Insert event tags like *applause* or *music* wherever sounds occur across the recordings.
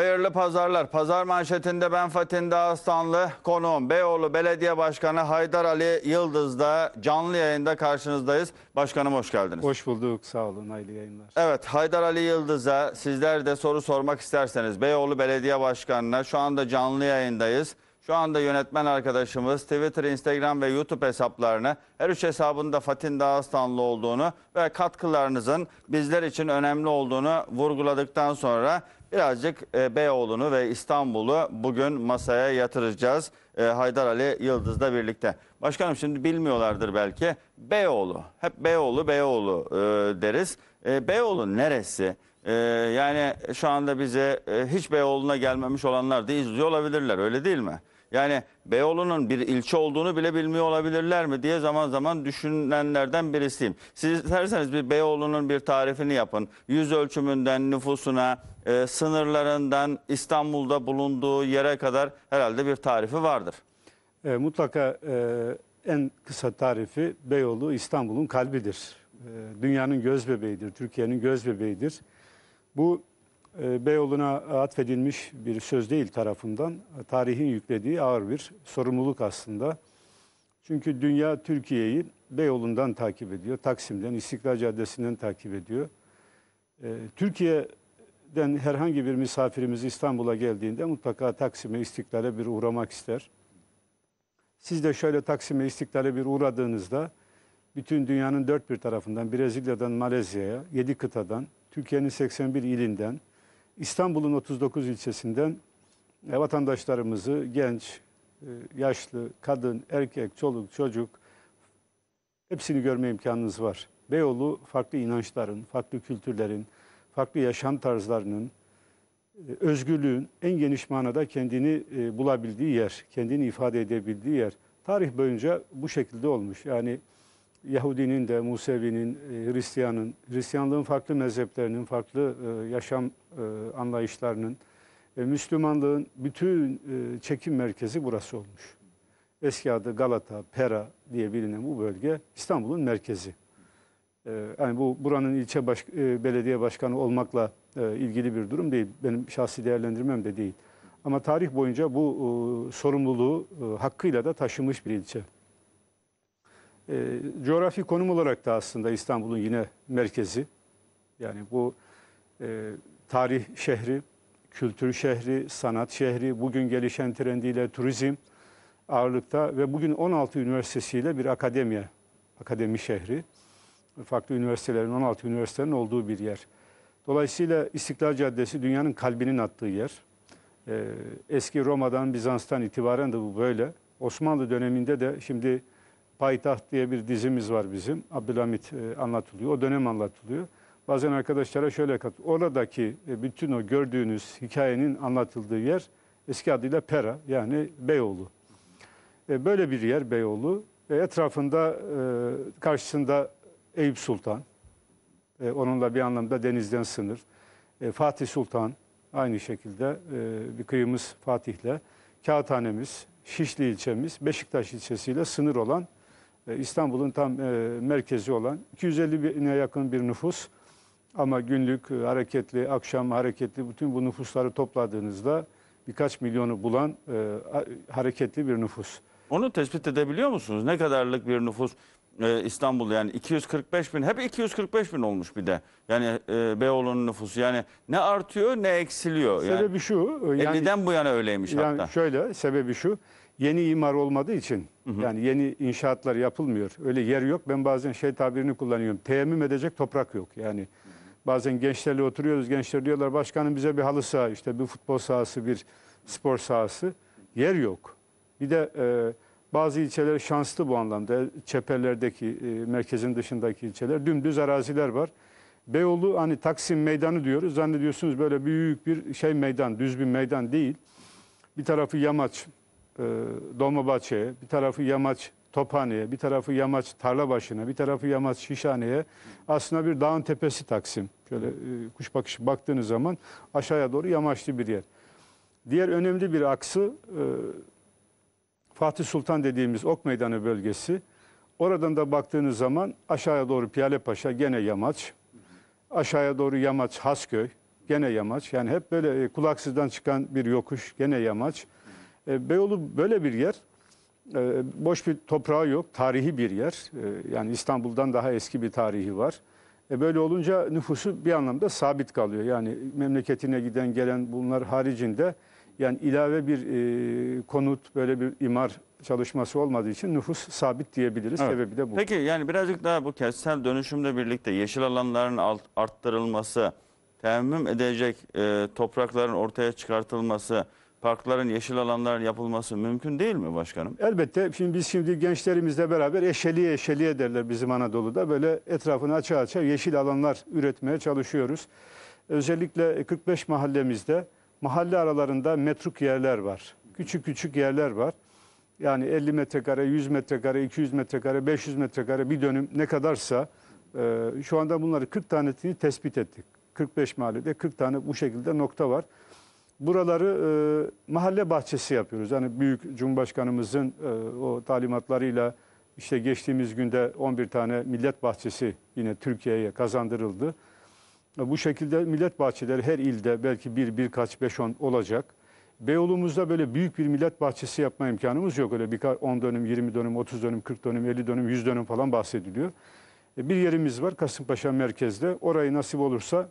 Hayırlı pazarlar. Pazar manşetinde ben Fatih Dağıstanlı konuğum. Beyoğlu Belediye Başkanı Haydar Ali Yıldız'da canlı yayında karşınızdayız. Başkanım hoş geldiniz. Hoş bulduk. Sağ olun. Hayırlı yayınlar. Evet Haydar Ali Yıldız'a sizler de soru sormak isterseniz Beyoğlu Belediye Başkanı'na şu anda canlı yayındayız. Şu anda yönetmen arkadaşımız Twitter, Instagram ve YouTube hesaplarını her üç hesabında Fatin Dağıstanlı olduğunu ve katkılarınızın bizler için önemli olduğunu vurguladıktan sonra Birazcık e, Beyoğlu'nu ve İstanbul'u bugün masaya yatıracağız. E, Haydar Ali Yıldız'la birlikte. Başkanım şimdi bilmiyorlardır belki. Beyoğlu. Hep Beyoğlu, Beyoğlu e, deriz. Beyoğlu neresi? Ee, yani şu anda bize e, hiç Beyoğlu'na gelmemiş olanlar da izliyor olabilirler öyle değil mi? Yani Beyoğlu'nun bir ilçe olduğunu bile bilmiyor olabilirler mi diye zaman zaman düşünenlerden birisiyim. Siz isterseniz bir Beyoğlu'nun bir tarifini yapın. Yüz ölçümünden nüfusuna, e, sınırlarından İstanbul'da bulunduğu yere kadar herhalde bir tarifi vardır. E, mutlaka e, en kısa tarifi Beyoğlu İstanbul'un kalbidir. E, dünyanın göz bebeğidir, Türkiye'nin göz bebeğidir. Bu ee, Beyoğlu'na atfedilmiş bir söz değil tarafından tarihin yüklediği ağır bir sorumluluk aslında. Çünkü dünya Türkiye'yi Beyoğlu'ndan takip ediyor, Taksim'den, İstiklal Caddesi'nden takip ediyor. Ee, Türkiye'den herhangi bir misafirimiz İstanbul'a geldiğinde mutlaka Taksim'e, İstiklal'e bir uğramak ister. Siz de şöyle Taksim'e, İstiklal'e bir uğradığınızda bütün dünyanın dört bir tarafından, Brezilya'dan Malezya'ya, yedi kıtadan, Türkiye'nin 81 ilinden, İstanbul'un 39 ilçesinden e, vatandaşlarımızı genç, e, yaşlı, kadın, erkek, çoluk, çocuk hepsini görme imkanınız var. Beyoğlu farklı inançların, farklı kültürlerin, farklı yaşam tarzlarının, e, özgürlüğün en geniş manada kendini bulabildiği yer, kendini ifade edebildiği yer. Tarih boyunca bu şekilde olmuş. Yani Yahudinin de, Musevinin, e, Hristiyanın, Hristiyanlığın farklı mezheplerinin, farklı e, yaşam e, anlayışlarının, Müslümanlığın bütün çekim merkezi burası olmuş. Eski adı Galata, Pera diye bilinen bu bölge İstanbul'un merkezi. Yani bu buranın ilçe baş, belediye başkanı olmakla ilgili bir durum değil. Benim şahsi değerlendirmem de değil. Ama tarih boyunca bu sorumluluğu hakkıyla da taşımış bir ilçe. E, coğrafi konum olarak da aslında İstanbul'un yine merkezi. Yani bu e, tarih şehri, kültür şehri, sanat şehri, bugün gelişen trendiyle turizm ağırlıkta ve bugün 16 üniversitesiyle bir akademiye, akademi şehri. Farklı üniversitelerin, 16 üniversitenin olduğu bir yer. Dolayısıyla İstiklal Caddesi dünyanın kalbinin attığı yer. Ee, eski Roma'dan, Bizans'tan itibaren de bu böyle. Osmanlı döneminde de şimdi Payitaht diye bir dizimiz var bizim. Abdülhamit e, anlatılıyor. O dönem anlatılıyor. Bazen arkadaşlara şöyle kat. Oradaki e, bütün o gördüğünüz hikayenin anlatıldığı yer eski adıyla Pera yani Beyoğlu. E, böyle bir yer Beyoğlu. E, etrafında e, karşısında Eyüp Sultan. E, onunla bir anlamda denizden sınır. E, Fatih Sultan aynı şekilde e, bir kıyımız Fatih'le. Kağıthanemiz, Şişli ilçemiz, Beşiktaş ilçesiyle sınır olan e, İstanbul'un tam e, merkezi olan 250 bine yakın bir nüfus ama günlük e, hareketli, akşam hareketli bütün bu nüfusları topladığınızda birkaç milyonu bulan hareketli bir nüfus. Onu tespit edebiliyor musunuz? Ne kadarlık bir nüfus İstanbul'da yani 245 bin hep 245 bin olmuş bir de. Yani e, Beyoğlu'nun nüfusu yani ne artıyor ne eksiliyor. Yani, şu. Yani, 50'den bu yana öyleymiş yani hatta. Şöyle sebebi şu yeni imar olmadığı için hı hı. yani yeni inşaatlar yapılmıyor. Öyle yer yok. Ben bazen şey tabirini kullanıyorum. Teyemmüm edecek toprak yok. Yani bazen gençlerle oturuyoruz. Gençler diyorlar başkanım bize bir halı saha işte bir futbol sahası bir spor sahası. Yer yok. Bir de e, bazı ilçeler şanslı bu anlamda. Çeperlerdeki e, merkezin dışındaki ilçeler dümdüz araziler var. Beyoğlu hani Taksim Meydanı diyoruz. Zannediyorsunuz böyle büyük bir şey meydan, düz bir meydan değil. Bir tarafı yamaç, e, bir tarafı Yamaç Tophane'ye, bir tarafı Yamaç Tarlabaşı'na, bir tarafı Yamaç Şişhane'ye aslında bir dağın tepesi Taksim. Şöyle e, kuş bakışı baktığınız zaman aşağıya doğru yamaçlı bir yer. Diğer önemli bir aksı e, Fatih Sultan dediğimiz Ok Meydanı bölgesi. Oradan da baktığınız zaman aşağıya doğru Piyale Paşa gene yamaç. Aşağıya doğru yamaç Hasköy gene yamaç. Yani hep böyle e, kulaksızdan çıkan bir yokuş gene yamaç. E, Beyoğlu böyle bir yer. E, boş bir toprağı yok, tarihi bir yer. E, yani İstanbul'dan daha eski bir tarihi var. böyle olunca nüfusu bir anlamda sabit kalıyor. Yani memleketine giden gelen bunlar haricinde yani ilave bir konut böyle bir imar çalışması olmadığı için nüfus sabit diyebiliriz. Evet. Sebebi de bu. Peki yani birazcık daha bu kentsel dönüşümle birlikte yeşil alanların arttırılması, temmim edecek e, toprakların ortaya çıkartılması parkların, yeşil alanların yapılması mümkün değil mi başkanım? Elbette. Şimdi biz şimdi gençlerimizle beraber eşeliye eşeliye derler bizim Anadolu'da. Böyle etrafını aça aça yeşil alanlar üretmeye çalışıyoruz. Özellikle 45 mahallemizde mahalle aralarında metruk yerler var. Küçük küçük yerler var. Yani 50 metrekare, 100 metrekare, 200 metrekare, 500 metrekare bir dönüm ne kadarsa e, şu anda bunları 40 tanesini tespit ettik. 45 mahallede 40 tane bu şekilde nokta var buraları e, mahalle bahçesi yapıyoruz. Yani büyük Cumhurbaşkanımızın e, o talimatlarıyla işte geçtiğimiz günde 11 tane millet bahçesi yine Türkiye'ye kazandırıldı. E, bu şekilde millet bahçeleri her ilde belki bir, birkaç, beş, on olacak. Beyoğlu'muzda böyle büyük bir millet bahçesi yapma imkanımız yok. Öyle birkaç 10 dönüm, 20 dönüm, 30 dönüm, 40 dönüm, 50 dönüm, 100 dönüm falan bahsediliyor. E, bir yerimiz var Kasımpaşa merkezde. Orayı nasip olursa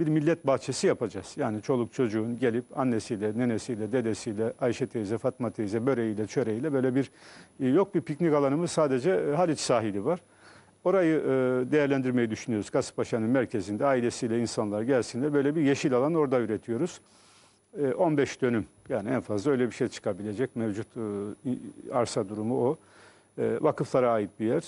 bir millet bahçesi yapacağız. Yani çoluk çocuğun gelip annesiyle, nenesiyle, dedesiyle, Ayşe teyze, Fatma teyze, böreğiyle, çöreğiyle böyle bir e, yok bir piknik alanımız sadece e, Haliç sahili var. Orayı e, değerlendirmeyi düşünüyoruz. Kasımpaşa'nın merkezinde ailesiyle insanlar gelsinler. Böyle bir yeşil alan orada üretiyoruz. 15 dönüm yani en fazla öyle bir şey çıkabilecek mevcut arsa durumu o. Ee, vakıflara ait bir yer.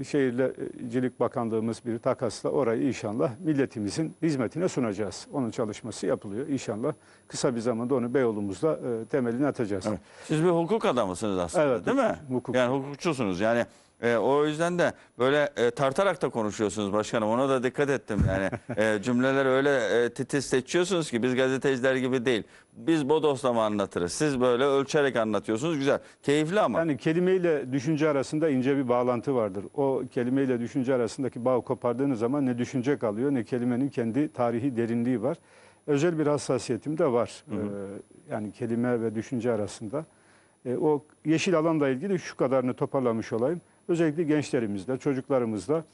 Ee, Şehircilik e, Bakanlığımız bir takasla orayı inşallah milletimizin hizmetine sunacağız. Onun çalışması yapılıyor. İnşallah kısa bir zamanda onu Beyoğlu'muzda e, temelini atacağız. Evet. Siz bir hukuk adamısınız aslında evet, değil mi? Hukuk. Yani hukukçusunuz. Yani e, o yüzden de böyle e, tartarak da konuşuyorsunuz başkanım. Ona da dikkat ettim yani. *laughs* e, cümleleri öyle e, titiz seçiyorsunuz ki biz gazeteciler gibi değil. Biz bodoslama anlatırız. Siz böyle ölçerek anlatıyorsunuz. Güzel. Keyifli ama. Yani kelimeyle düşünce arasında ince bir bağlantı vardır. O kelimeyle düşünce arasındaki bağ kopardığınız zaman ne düşünce kalıyor ne kelimenin kendi tarihi derinliği var. Özel bir hassasiyetim de var. Hı hı. Ee, yani kelime ve düşünce arasında. Ee, o yeşil alanla ilgili şu kadarını toparlamış olayım özellikle gençlerimizle, çocuklarımızla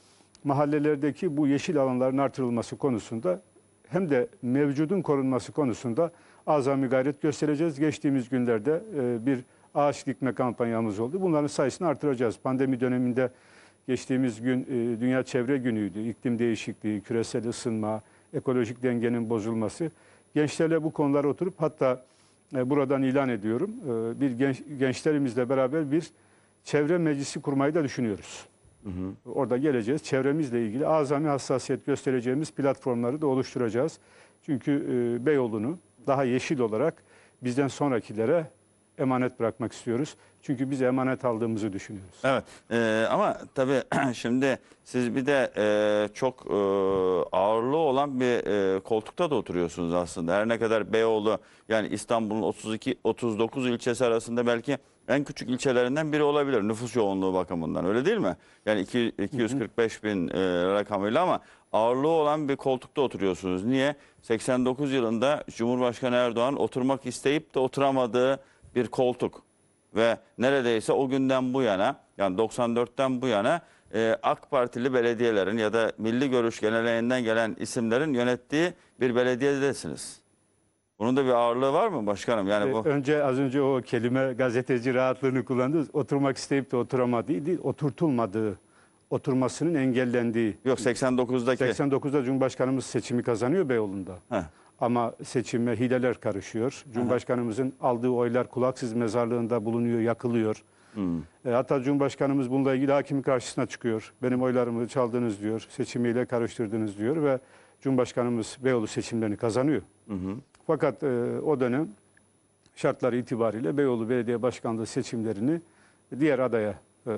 mahallelerdeki bu yeşil alanların artırılması konusunda hem de mevcudun korunması konusunda azami gayret göstereceğiz. Geçtiğimiz günlerde e, bir ağaç dikme kampanyamız oldu. Bunların sayısını artıracağız. Pandemi döneminde geçtiğimiz gün e, Dünya Çevre Günü'ydü. İklim değişikliği, küresel ısınma, ekolojik dengenin bozulması. Gençlerle bu konulara oturup hatta e, buradan ilan ediyorum. bir genç, gençlerimizle beraber bir çevre meclisi kurmayı da düşünüyoruz. Hı hı. Orada geleceğiz. Çevremizle ilgili azami hassasiyet göstereceğimiz platformları da oluşturacağız. Çünkü e, Beyoğlu'nu daha yeşil olarak bizden sonrakilere emanet bırakmak istiyoruz. Çünkü biz emanet aldığımızı düşünüyoruz. Evet e, ama tabii *clears throat* şimdi siz bir de e, çok e, ağırlığı olan bir e, koltukta da oturuyorsunuz aslında. Her ne kadar Beyoğlu yani İstanbul'un 32 39 ilçesi arasında belki en küçük ilçelerinden biri olabilir nüfus yoğunluğu bakımından öyle değil mi? Yani 2 245 bin e, rakamıyla ama ağırlığı olan bir koltukta oturuyorsunuz. Niye? 89 yılında Cumhurbaşkanı Erdoğan oturmak isteyip de oturamadığı bir koltuk. Ve neredeyse o günden bu yana yani 94'ten bu yana e, AK Partili belediyelerin ya da milli görüş geleneğinden gelen isimlerin yönettiği bir belediyedesiniz. Bunun da bir ağırlığı var mı başkanım? Yani e, bu Önce az önce o kelime gazeteci rahatlığını kullandı, Oturmak isteyip de oturamadığı oturtulmadığı, oturmasının engellendiği. yok 89'daki 89'da Cumhurbaşkanımız seçimi kazanıyor Beyoğlu'nda. Heh. Ama seçime hileler karışıyor. Cumhurbaşkanımızın aldığı oylar kulaksız mezarlığında bulunuyor, yakılıyor. Hmm. E, hatta Cumhurbaşkanımız bununla ilgili hakimin karşısına çıkıyor. Benim oylarımı çaldınız diyor, seçimiyle karıştırdınız diyor ve Cumhurbaşkanımız Beyoğlu seçimlerini kazanıyor. Fakat e, o dönem şartları itibariyle Beyoğlu Belediye Başkanlığı seçimlerini diğer adaya e,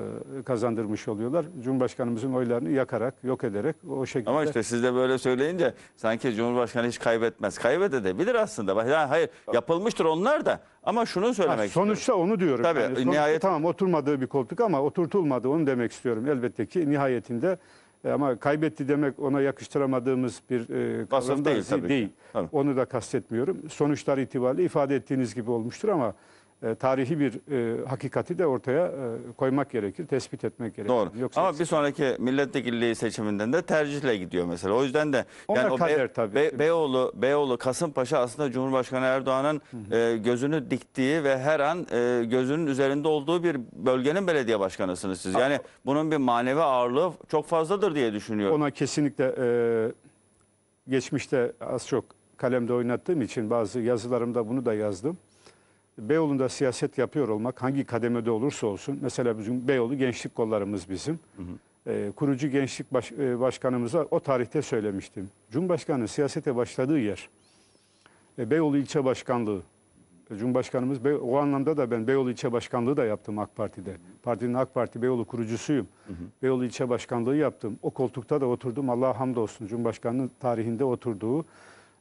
kazandırmış oluyorlar. Cumhurbaşkanımızın oylarını yakarak, yok ederek o şekilde. Ama işte siz de böyle söyleyince sanki Cumhurbaşkanı hiç kaybetmez. Kaybedebilir aslında. hayır yapılmıştır onlar da ama şunu söylemek ha, sonuçta istiyorum. onu diyorum. Tabii, yani sonuçta nihayet... tamam oturmadığı bir koltuk ama oturtulmadı onu demek istiyorum. Elbette ki nihayetinde e, ama kaybetti demek ona yakıştıramadığımız bir e, Vasıf değil değil. Onu da kastetmiyorum. Sonuçlar itibariyle ifade ettiğiniz gibi olmuştur ama e, tarihi bir e, hakikati de ortaya e, koymak gerekir, tespit etmek gerekir. Doğru. Yoksa Ama bir sonraki milletvekilliği seçiminden de tercihle gidiyor mesela. O yüzden de Ona yani o kader Be, tabii. Be, Beyoğlu, Beyoğlu Kasımpaşa aslında Cumhurbaşkanı Erdoğan'ın e, gözünü diktiği ve her an e, gözünün üzerinde olduğu bir bölgenin belediye başkanısınız siz. Yani bunun bir manevi ağırlığı çok fazladır diye düşünüyorum. Ona kesinlikle e, geçmişte az çok kalemde oynattığım için bazı yazılarımda bunu da yazdım. Beyoğlu'nda siyaset yapıyor olmak hangi kademede olursa olsun. Mesela bizim Beyoğlu gençlik kollarımız bizim. Hı hı. E, ee, kurucu gençlik baş, e, başkanımıza o tarihte söylemiştim. Cumhurbaşkanı siyasete başladığı yer e, Beyoğlu ilçe başkanlığı. E, Cumhurbaşkanımız Be o anlamda da ben Beyoğlu ilçe başkanlığı da yaptım AK Parti'de. Hı hı. Partinin AK Parti Beyoğlu kurucusuyum. Hı hı. Beyoğlu ilçe başkanlığı yaptım. O koltukta da oturdum. Allah'a hamdolsun Cumhurbaşkanının tarihinde oturduğu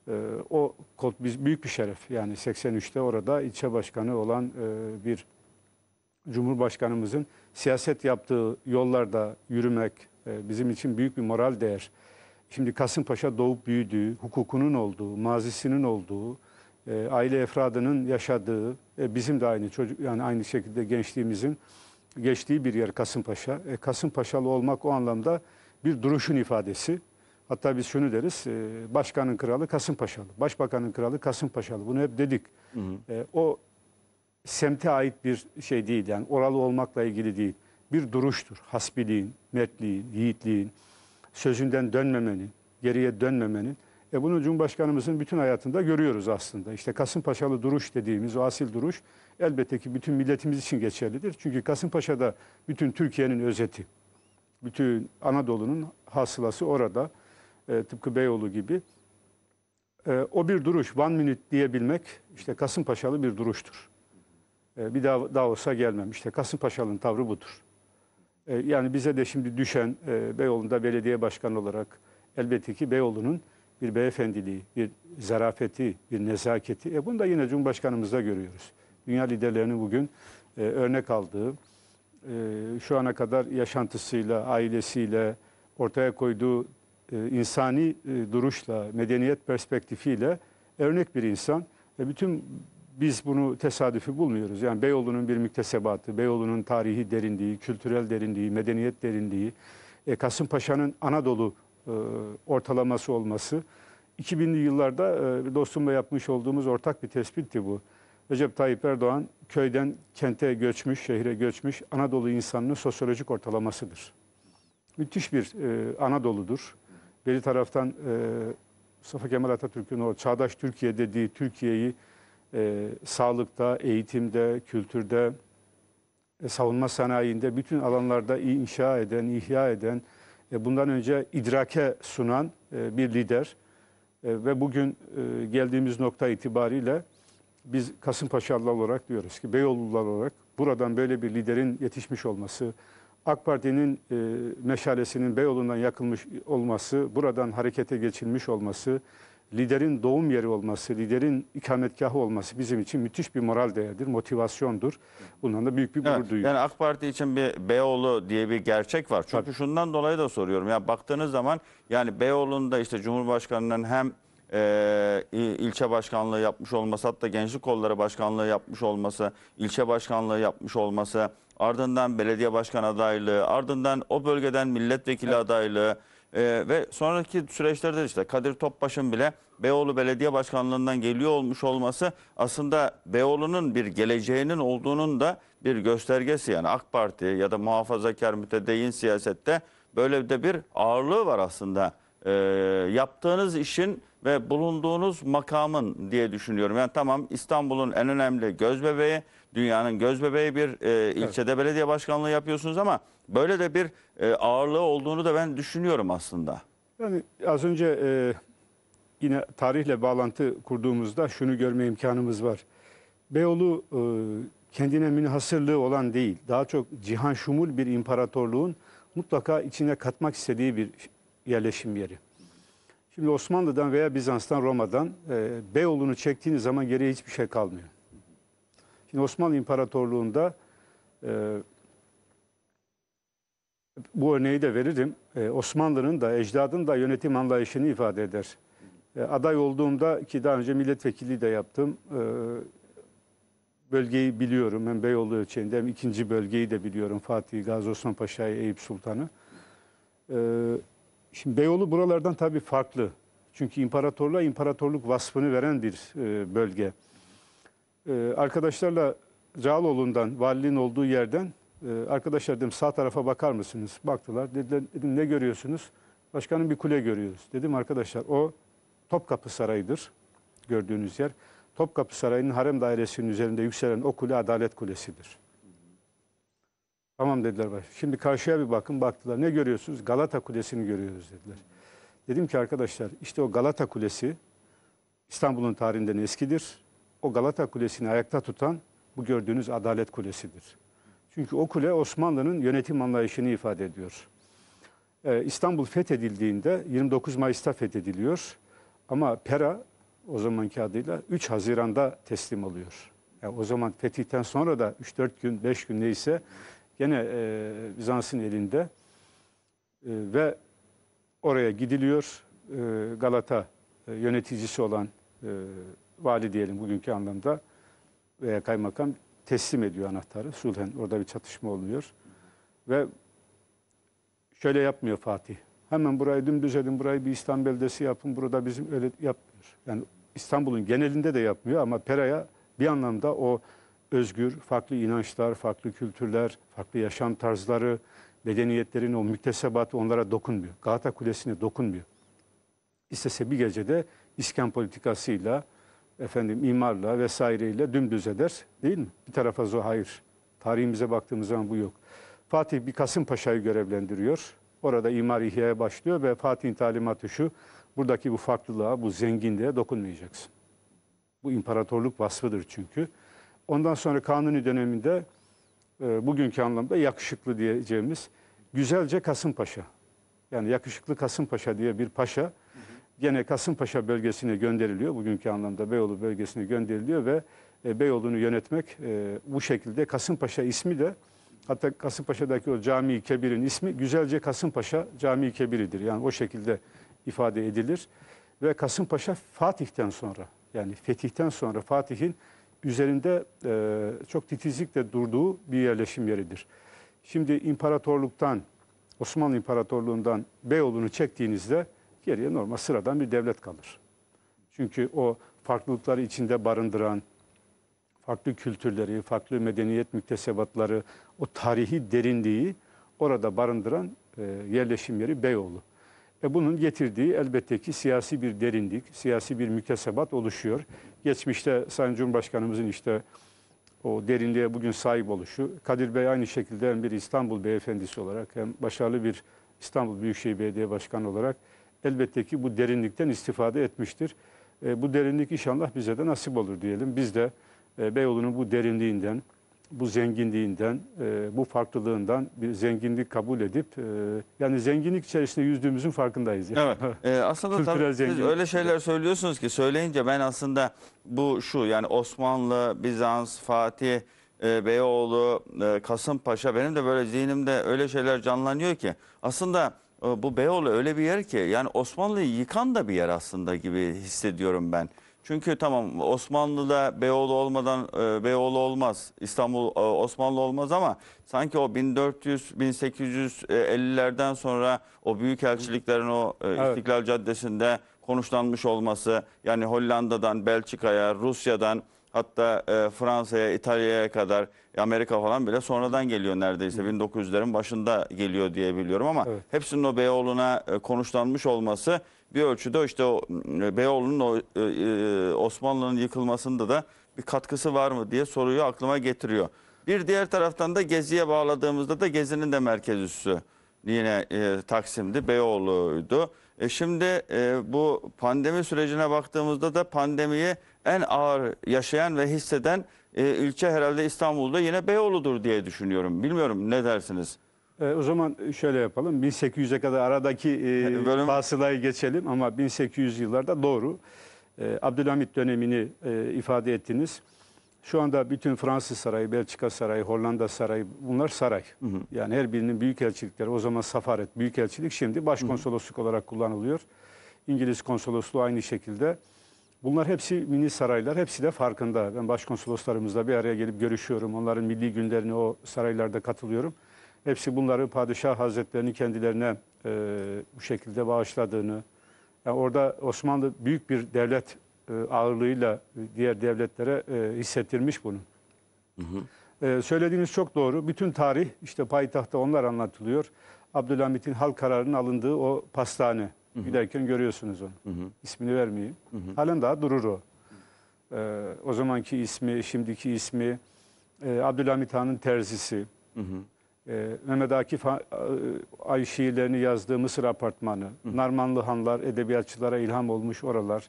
ee, o kod biz büyük bir şeref. Yani 83'te orada ilçe başkanı olan e, bir Cumhurbaşkanımızın siyaset yaptığı yollarda yürümek e, bizim için büyük bir moral değer. Şimdi Kasımpaşa doğup büyüdüğü, hukukunun olduğu, mazisinin olduğu, e, aile efradının yaşadığı, bizim de aynı çocuk yani aynı şekilde gençliğimizin geçtiği bir yer Kasımpaşa. E, Kasımpaşalı olmak o anlamda bir duruşun ifadesi. Hatta biz şunu deriz, e, başkanın kralı Kasımpaşalı, başbakanın kralı Kasımpaşalı. Bunu hep dedik. Hı hı. E, o semte ait bir şey değil yani oralı olmakla ilgili değil. Bir duruştur. Hasbiliğin, mertliğin, yiğitliğin, sözünden dönmemenin, geriye dönmemenin. E bunu Cumhurbaşkanımızın bütün hayatında görüyoruz aslında. İşte Kasımpaşalı duruş dediğimiz o asil duruş elbette ki bütün milletimiz için geçerlidir. Çünkü Kasımpaşa'da bütün Türkiye'nin özeti, bütün Anadolu'nun hasılası orada. E, tıpkı Beyoğlu gibi. E, o bir duruş, one minute diyebilmek işte Kasımpaşalı bir duruştur. E, bir daha Davos'a gelmem. İşte Kasımpaşalı'nın tavrı budur. yani bize de şimdi düşen e, Beyoğlu'nda belediye başkanı olarak elbette ki Beyoğlu'nun bir beyefendiliği, bir zarafeti, bir nezaketi. E bunu da yine Cumhurbaşkanımızda görüyoruz. Dünya liderlerinin bugün örnek aldığı, şu ana kadar yaşantısıyla, ailesiyle, ortaya koyduğu e, insani e, duruşla, medeniyet perspektifiyle örnek bir insan. E, bütün biz bunu tesadüfi bulmuyoruz. Yani Beyoğlu'nun bir müktesebatı, Beyoğlu'nun tarihi derinliği, kültürel derinliği, medeniyet derinliği, e, Kasımpaşa'nın Anadolu e, ortalaması olması. 2000'li yıllarda e, dostumla yapmış olduğumuz ortak bir tespitti bu. Recep Tayyip Erdoğan köyden kente göçmüş, şehre göçmüş Anadolu insanının sosyolojik ortalamasıdır. Müthiş bir e, Anadolu'dur. Bir taraftan e, Mustafa Kemal Atatürk'ün o çağdaş Türkiye dediği Türkiye'yi e, sağlıkta, eğitimde, kültürde, e, savunma sanayinde bütün alanlarda inşa eden, ihya eden, e, bundan önce idrake sunan e, bir lider. E, ve bugün e, geldiğimiz nokta itibariyle biz Kasımpaşalılar olarak diyoruz ki Beyoğlu'lular olarak buradan böyle bir liderin yetişmiş olması, AK Parti'nin e, meşalesinin Beyoğlu'ndan yakılmış olması, buradan harekete geçilmiş olması, liderin doğum yeri olması, liderin ikametgahı olması bizim için müthiş bir moral değerdir, motivasyondur. Bundan da büyük bir gurur evet, duyuyoruz. Yani AK Parti için bir Beyoğlu diye bir gerçek var. Çünkü Tabii. şundan dolayı da soruyorum. Ya baktığınız zaman yani Beyoğlu'nda işte Cumhurbaşkanı'nın hem e, ilçe başkanlığı yapmış olması hatta gençlik kolları başkanlığı yapmış olması, ilçe başkanlığı yapmış olması ardından belediye başkan adaylığı, ardından o bölgeden milletvekili evet. adaylığı e, ve sonraki süreçlerde işte Kadir Topbaş'ın bile Beyoğlu Belediye Başkanlığından geliyor olmuş olması aslında Beyoğlu'nun bir geleceğinin olduğunun da bir göstergesi yani AK Parti ya da muhafazakar mütedeyyin siyasette böyle de bir ağırlığı var aslında. E, yaptığınız işin ve bulunduğunuz makamın diye düşünüyorum. Yani tamam İstanbul'un en önemli göz bebeği dünyanın göz bebeği bir e, ilçede evet. belediye başkanlığı yapıyorsunuz ama böyle de bir e, ağırlığı olduğunu da ben düşünüyorum aslında. Yani az önce e, yine tarihle bağlantı kurduğumuzda şunu görme imkanımız var. Beyoğlu e, kendine münhasırlığı olan değil, daha çok cihan şumul bir imparatorluğun mutlaka içine katmak istediği bir yerleşim yeri. Şimdi Osmanlı'dan veya Bizans'tan Roma'dan e, Beyoğlu'nu çektiğiniz zaman geriye hiçbir şey kalmıyor. Şimdi Osmanlı İmparatorluğu'nda e, bu örneği de veririm. E, Osmanlı'nın da ecdadın da yönetim anlayışını ifade eder. E, aday olduğumda ki daha önce milletvekili de yaptım. E, bölgeyi biliyorum. Hem Beyoğlu ölçeğinde hem ikinci bölgeyi de biliyorum. Fatih, Gazi Osman Paşa'yı, Eyüp Sultan'ı. E, şimdi Beyoğlu buralardan tabii farklı. Çünkü imparatorluğa imparatorluk vasfını veren bir e, bölge. Ee, arkadaşlarla Cağaloğlu'ndan, valinin olduğu yerden e, arkadaşlar dedim sağ tarafa bakar mısınız? Baktılar. Dediler, dedim ne görüyorsunuz? Başkanın bir kule görüyoruz. Dedim arkadaşlar o Topkapı Sarayı'dır gördüğünüz yer. Topkapı Sarayı'nın harem dairesinin üzerinde yükselen o kule Adalet Kulesi'dir. Tamam dediler. Şimdi karşıya bir bakın baktılar. Ne görüyorsunuz? Galata Kulesi'ni görüyoruz dediler. Dedim ki arkadaşlar işte o Galata Kulesi İstanbul'un tarihinden eskidir o Galata Kulesi'ni ayakta tutan bu gördüğünüz Adalet Kulesi'dir. Çünkü o kule Osmanlı'nın yönetim anlayışını ifade ediyor. Ee, İstanbul fethedildiğinde 29 Mayıs'ta fethediliyor ama Pera o zamanki adıyla 3 Haziran'da teslim oluyor. Yani o zaman fetihten sonra da 3-4 gün, 5 gün neyse gene e, Bizans'ın elinde e, ve oraya gidiliyor. E, Galata e, yöneticisi olan e, vali diyelim bugünkü anlamda veya kaymakam teslim ediyor anahtarı. Sulhen orada bir çatışma olmuyor. Ve şöyle yapmıyor Fatih. Hemen burayı dümdüz edin, burayı bir İslam beldesi yapın, burada bizim öyle yapmıyor. Yani İstanbul'un genelinde de yapmıyor ama Pera'ya bir anlamda o özgür, farklı inançlar, farklı kültürler, farklı yaşam tarzları, medeniyetlerin o müktesebatı onlara dokunmuyor. Galata Kulesi'ne dokunmuyor. İstese bir gecede iskan politikasıyla efendim imarla vesaireyle dümdüz eder değil mi? Bir tarafa zor hayır. Tarihimize baktığımız zaman bu yok. Fatih bir Kasımpaşa'yı görevlendiriyor. Orada imar ihya'ya başlıyor ve Fatih'in talimatı şu. Buradaki bu farklılığa, bu zenginliğe dokunmayacaksın. Bu imparatorluk vasfıdır çünkü. Ondan sonra Kanuni döneminde e, bugünkü anlamda yakışıklı diyeceğimiz güzelce Kasımpaşa. Yani yakışıklı Kasımpaşa diye bir paşa gene Kasımpaşa bölgesine gönderiliyor. Bugünkü anlamda Beyoğlu bölgesine gönderiliyor ve e, Beyoğlu'nu yönetmek e, bu şekilde Kasımpaşa ismi de hatta Kasımpaşa'daki o Cami-i Kebir'in ismi güzelce Kasımpaşa Cami-i Kebir'idir. Yani o şekilde ifade edilir. Ve Kasımpaşa Fatih'ten sonra yani fetihten sonra Fatih'in üzerinde e, çok titizlikle durduğu bir yerleşim yeridir. Şimdi imparatorluktan, Osmanlı İmparatorluğundan Beyoğlu'nu çektiğinizde Geriye normal sıradan bir devlet kalır. Çünkü o farklılıkları içinde barındıran, farklı kültürleri, farklı medeniyet müktesebatları, o tarihi derinliği orada barındıran e, yerleşim yeri Beyoğlu. E bunun getirdiği elbette ki siyasi bir derinlik, siyasi bir müktesebat oluşuyor. Geçmişte Sayın Cumhurbaşkanımızın işte o derinliğe bugün sahip oluşu. Kadir Bey aynı şekilde hem bir İstanbul beyefendisi olarak hem başarılı bir İstanbul Büyükşehir Belediye Başkanı olarak elbette ki bu derinlikten istifade etmiştir. E, bu derinlik inşallah bize de nasip olur diyelim. Biz de e, Beyoğlu'nun bu derinliğinden, bu zenginliğinden, e, bu farklılığından bir zenginlik kabul edip e, yani zenginlik içerisinde yüzdüğümüzün farkındayız. Yani. Evet. *laughs* E, aslında tabii öyle şeyler söylüyorsunuz ki söyleyince ben aslında bu şu yani Osmanlı, Bizans, Fatih, e, Beyoğlu, e, Kasımpaşa benim de böyle zihnimde öyle şeyler canlanıyor ki aslında ee, bu Beyoğlu öyle bir yer ki yani Osmanlı'yı yıkan da bir yer aslında gibi hissediyorum ben. Çünkü tamam Osmanlı'da Beyoğlu olmadan e, Beyoğlu olmaz, İstanbul e, Osmanlı olmaz ama sanki o 1400-1850'lerden sonra o büyük elçiliklerin o e, evet. İstiklal Caddesi'nde konuşlanmış olması yani Hollanda'dan, Belçika'ya, Rusya'dan Hatta e, Fransa'ya, İtalya'ya kadar Amerika falan bile sonradan geliyor neredeyse. 1900'lerin başında geliyor diye biliyorum ama evet. hepsinin o Beyoğlu'na e, konuşlanmış olması bir ölçüde işte o e, Beyoğlu'nun e, e, Osmanlı'nın yıkılmasında da bir katkısı var mı diye soruyu aklıma getiriyor. Bir diğer taraftan da Gezi'ye bağladığımızda da Gezi'nin de merkez üssü yine e, Taksim'di, Beyoğlu'ydu. E şimdi e, bu pandemi sürecine baktığımızda da pandemiyi en ağır yaşayan ve hisseden e, ilçe herhalde İstanbul'da yine Beyoğlu'dur diye düşünüyorum. Bilmiyorum ne dersiniz? E, o zaman şöyle yapalım. 1800'e kadar aradaki e, *laughs* Bölüm... basılayı geçelim ama 1800 yıllarda doğru. E, Abdülhamit dönemini e, ifade ettiniz. Şu anda bütün Fransız sarayı, Belçika sarayı, Hollanda sarayı bunlar saray. Hı hı. Yani her birinin büyük elçilikleri. O zaman safaret, büyük elçilik şimdi başkonsolosluk hı hı. olarak kullanılıyor. İngiliz konsolosluğu aynı şekilde. Bunlar hepsi mini saraylar, hepsi de farkında. Ben başkonsoloslarımızla bir araya gelip görüşüyorum. Onların milli günlerine o saraylarda katılıyorum. Hepsi bunları padişah hazretlerini kendilerine e, bu şekilde bağışladığını, yani e, orada Osmanlı büyük bir devlet e, ağırlığıyla diğer devletlere e, hissettirmiş bunu. Hı hı. E, söylediğiniz çok doğru. Bütün tarih işte payitahtta onlar anlatılıyor. Abdülhamit'in halk kararının alındığı o pastane. Hı -hı. Giderken görüyorsunuz onu. Hı -hı. İsmini vermeyeyim. Hı -hı. Halen daha durur o. Ee, o zamanki ismi, şimdiki ismi e, Abdülhamit Han'ın terzisi. Hı hı. E, Mehmet Akif e, Ay şiirlerini yazdığı Mısır Apartmanı. Hı hı. Narmanlı Hanlar, edebiyatçılara ilham olmuş oralar.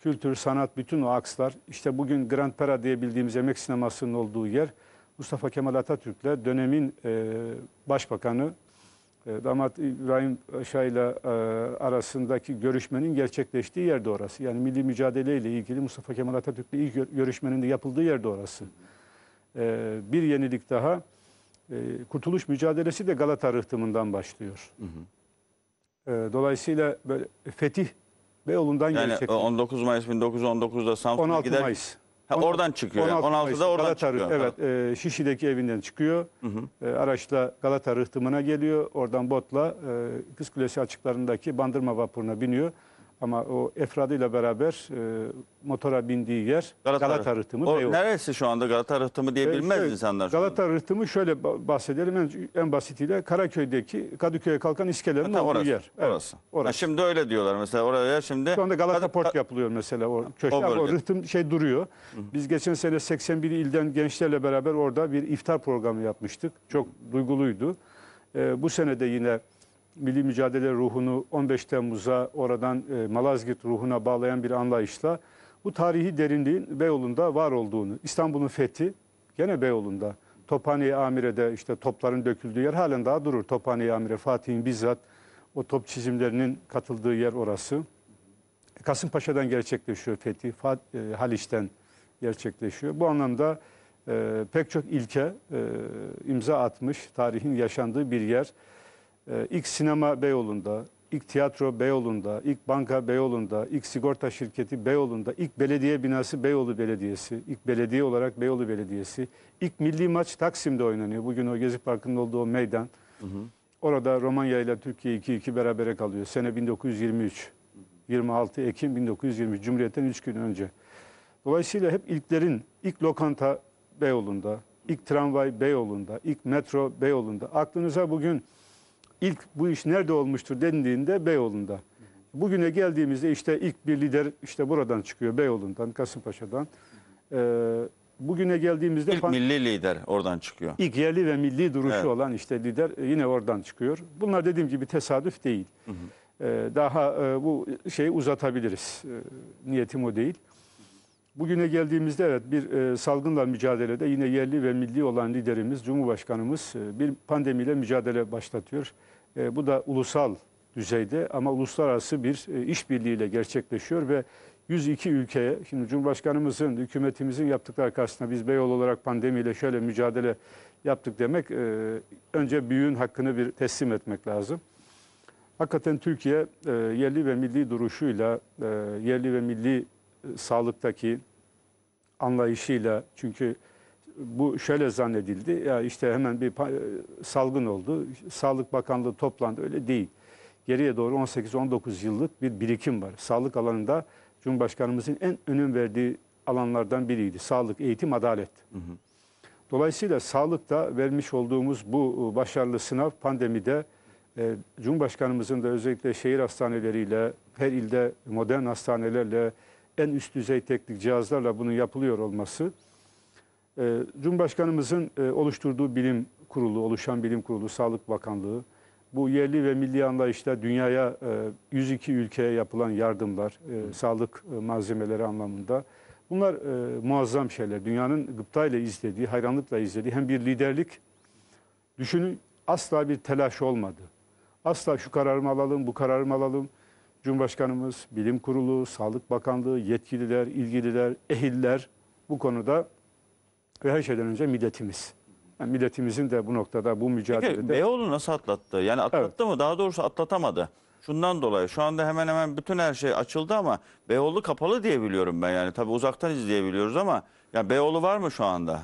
Kültür, sanat, bütün o akslar. İşte bugün Grand Pera diye bildiğimiz emek sinemasının olduğu yer. Mustafa Kemal Atatürk'le dönemin e, başbakanı e, damat İbrahim ile arasındaki görüşmenin gerçekleştiği yerde orası. Yani milli mücadele ile ilgili Mustafa Kemal Atatürk'le ilk görüşmenin de yapıldığı yerde orası. E, bir yenilik daha, e, kurtuluş mücadelesi de Galata rıhtımından başlıyor. Dolayısıyla böyle fetih Beyoğlu'ndan yani gelecek. 19 Mayıs 1919'da Samsun'a 16 gider. 16 Mayıs. Ha, oradan çıkıyor. 16, 16'da Mayıs'ta oradan Galata çıkıyor. evet, e, Şişli'deki evinden çıkıyor. Hı hı. E, araçla Galata rıhtımına geliyor. Oradan botla e, Kız Kulesi açıklarındaki bandırma vapuruna biniyor. Ama o efradıyla beraber e, motora bindiği yer Galata, Galata Rıhtımı. O, neresi şu anda Galata Rıhtımı diye e, bilmez insanlar. Galata anda. Rıhtımı şöyle bahsedelim en, en basitiyle Karaköy'deki Kadıköy'e kalkan iskelenin Hatta olduğu orası, yer. Evet, orası. orası. Ha, şimdi öyle diyorlar mesela oraya şimdi. Şu anda Galata Hadi, Port yapılıyor mesela o köşe. O, bölge. o rıhtım şey duruyor. Biz geçen sene 81 ilden gençlerle beraber orada bir iftar programı yapmıştık. Çok duyguluydu. E, bu sene de yine milli mücadele ruhunu 15 Temmuz'a oradan e, Malazgirt ruhuna bağlayan bir anlayışla bu tarihi derinliğin Beyoğlu'nda var olduğunu, İstanbul'un fethi gene Beyoğlu'nda, Tophane-i Amire'de işte topların döküldüğü yer halen daha durur. Tophane-i Amire, Fatih'in bizzat o top çizimlerinin katıldığı yer orası. E, Kasımpaşa'dan gerçekleşiyor fethi, Fat, e, Haliç'ten gerçekleşiyor. Bu anlamda e, pek çok ilke e, imza atmış, tarihin yaşandığı bir yer e, ilk sinema Beyoğlu'nda, ilk tiyatro Beyoğlu'nda, ilk banka Beyoğlu'nda, ilk sigorta şirketi Beyoğlu'nda, ilk belediye binası Beyoğlu Belediyesi, ilk belediye olarak Beyoğlu Belediyesi, ilk milli maç Taksim'de oynanıyor. Bugün o Gezi Parkı'nın olduğu o meydan. Hı hı. Orada Romanya ile Türkiye 2-2 berabere kalıyor. Sene 1923. 26 Ekim 1923 Cumhuriyet'ten 3 gün önce. Dolayısıyla hep ilklerin ilk lokanta Beyoğlu'nda, ilk tramvay Beyoğlu'nda, ilk metro Beyoğlu'nda. Aklınıza bugün ilk bu iş nerede olmuştur dendiğinde Beyoğlu'nda. Bugüne geldiğimizde işte ilk bir lider işte buradan çıkıyor Beyoğlu'ndan, Kasımpaşa'dan. Ee, bugüne geldiğimizde ilk milli lider oradan çıkıyor. İlk yerli ve milli duruşu evet. olan işte lider yine oradan çıkıyor. Bunlar dediğim gibi tesadüf değil. Hı hı. Ee, daha e, bu şeyi uzatabiliriz. E, niyetim o değil. Bugüne geldiğimizde evet bir e, salgınla mücadelede yine yerli ve milli olan liderimiz, Cumhurbaşkanımız e, bir pandemiyle mücadele başlatıyor. E, bu da ulusal düzeyde ama uluslararası bir e, işbirliğiyle gerçekleşiyor ve 102 ülkeye, şimdi Cumhurbaşkanımızın, hükümetimizin yaptıkları karşısında biz Beyoğlu olarak pandemiyle şöyle mücadele yaptık demek, e, önce büyüğün hakkını bir teslim etmek lazım. Hakikaten Türkiye e, yerli ve milli duruşuyla, e, yerli ve milli sağlıktaki anlayışıyla çünkü bu şöyle zannedildi. Ya işte hemen bir salgın oldu. Sağlık Bakanlığı toplandı öyle değil. Geriye doğru 18-19 yıllık bir birikim var. Sağlık alanında Cumhurbaşkanımızın en önem verdiği alanlardan biriydi. Sağlık, eğitim, adalet. Hı hı. Dolayısıyla sağlıkta vermiş olduğumuz bu e, başarılı sınav pandemide e, Cumhurbaşkanımızın da özellikle şehir hastaneleriyle, her ilde modern hastanelerle, en üst düzey teknik cihazlarla bunun yapılıyor olması e, Cumhurbaşkanımızın e, oluşturduğu bilim kurulu, oluşan bilim kurulu, Sağlık Bakanlığı bu yerli ve milli anlayışta dünyaya e, 102 ülkeye yapılan yardımlar, e, sağlık e, malzemeleri anlamında bunlar e, muazzam şeyler. Dünyanın gıpta ile izlediği, hayranlıkla izlediği hem bir liderlik düşünün asla bir telaş olmadı. Asla şu kararımı alalım, bu kararımı alalım Cumhurbaşkanımız, Bilim Kurulu, Sağlık Bakanlığı, yetkililer, ilgililer, ehiller bu konuda ve her şeyden önce milletimiz. Yani milletimizin de bu noktada bu mücadelede... Peki Beyoğlu nasıl atlattı? Yani atlattı evet. mı? Daha doğrusu atlatamadı. Şundan dolayı şu anda hemen hemen bütün her şey açıldı ama Beyoğlu kapalı diye biliyorum ben yani. Tabii uzaktan izleyebiliyoruz ama yani Beyoğlu var mı şu anda?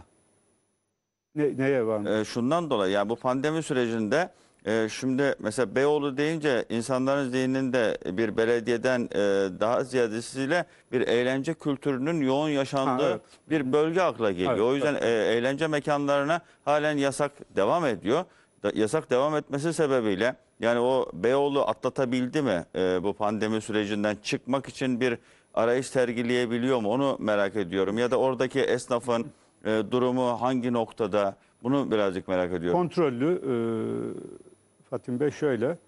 Ne, neye var mı? Ee, şundan dolayı yani bu pandemi sürecinde e, şimdi mesela Beyoğlu deyince insanların zihninde bir belediyeden e, daha ziyadesiyle bir eğlence kültürünün yoğun yaşandığı ha, evet. bir bölge akla geliyor. Evet, o yüzden e, eğlence mekanlarına halen yasak devam ediyor. Da, yasak devam etmesi sebebiyle yani o Beyoğlu atlatabildi mi e, bu pandemi sürecinden çıkmak için bir arayış sergileyebiliyor mu onu merak ediyorum. Ya da oradaki esnafın e, durumu hangi noktada bunu birazcık merak ediyorum. Kontrollü e, Fatim Bey şöyle.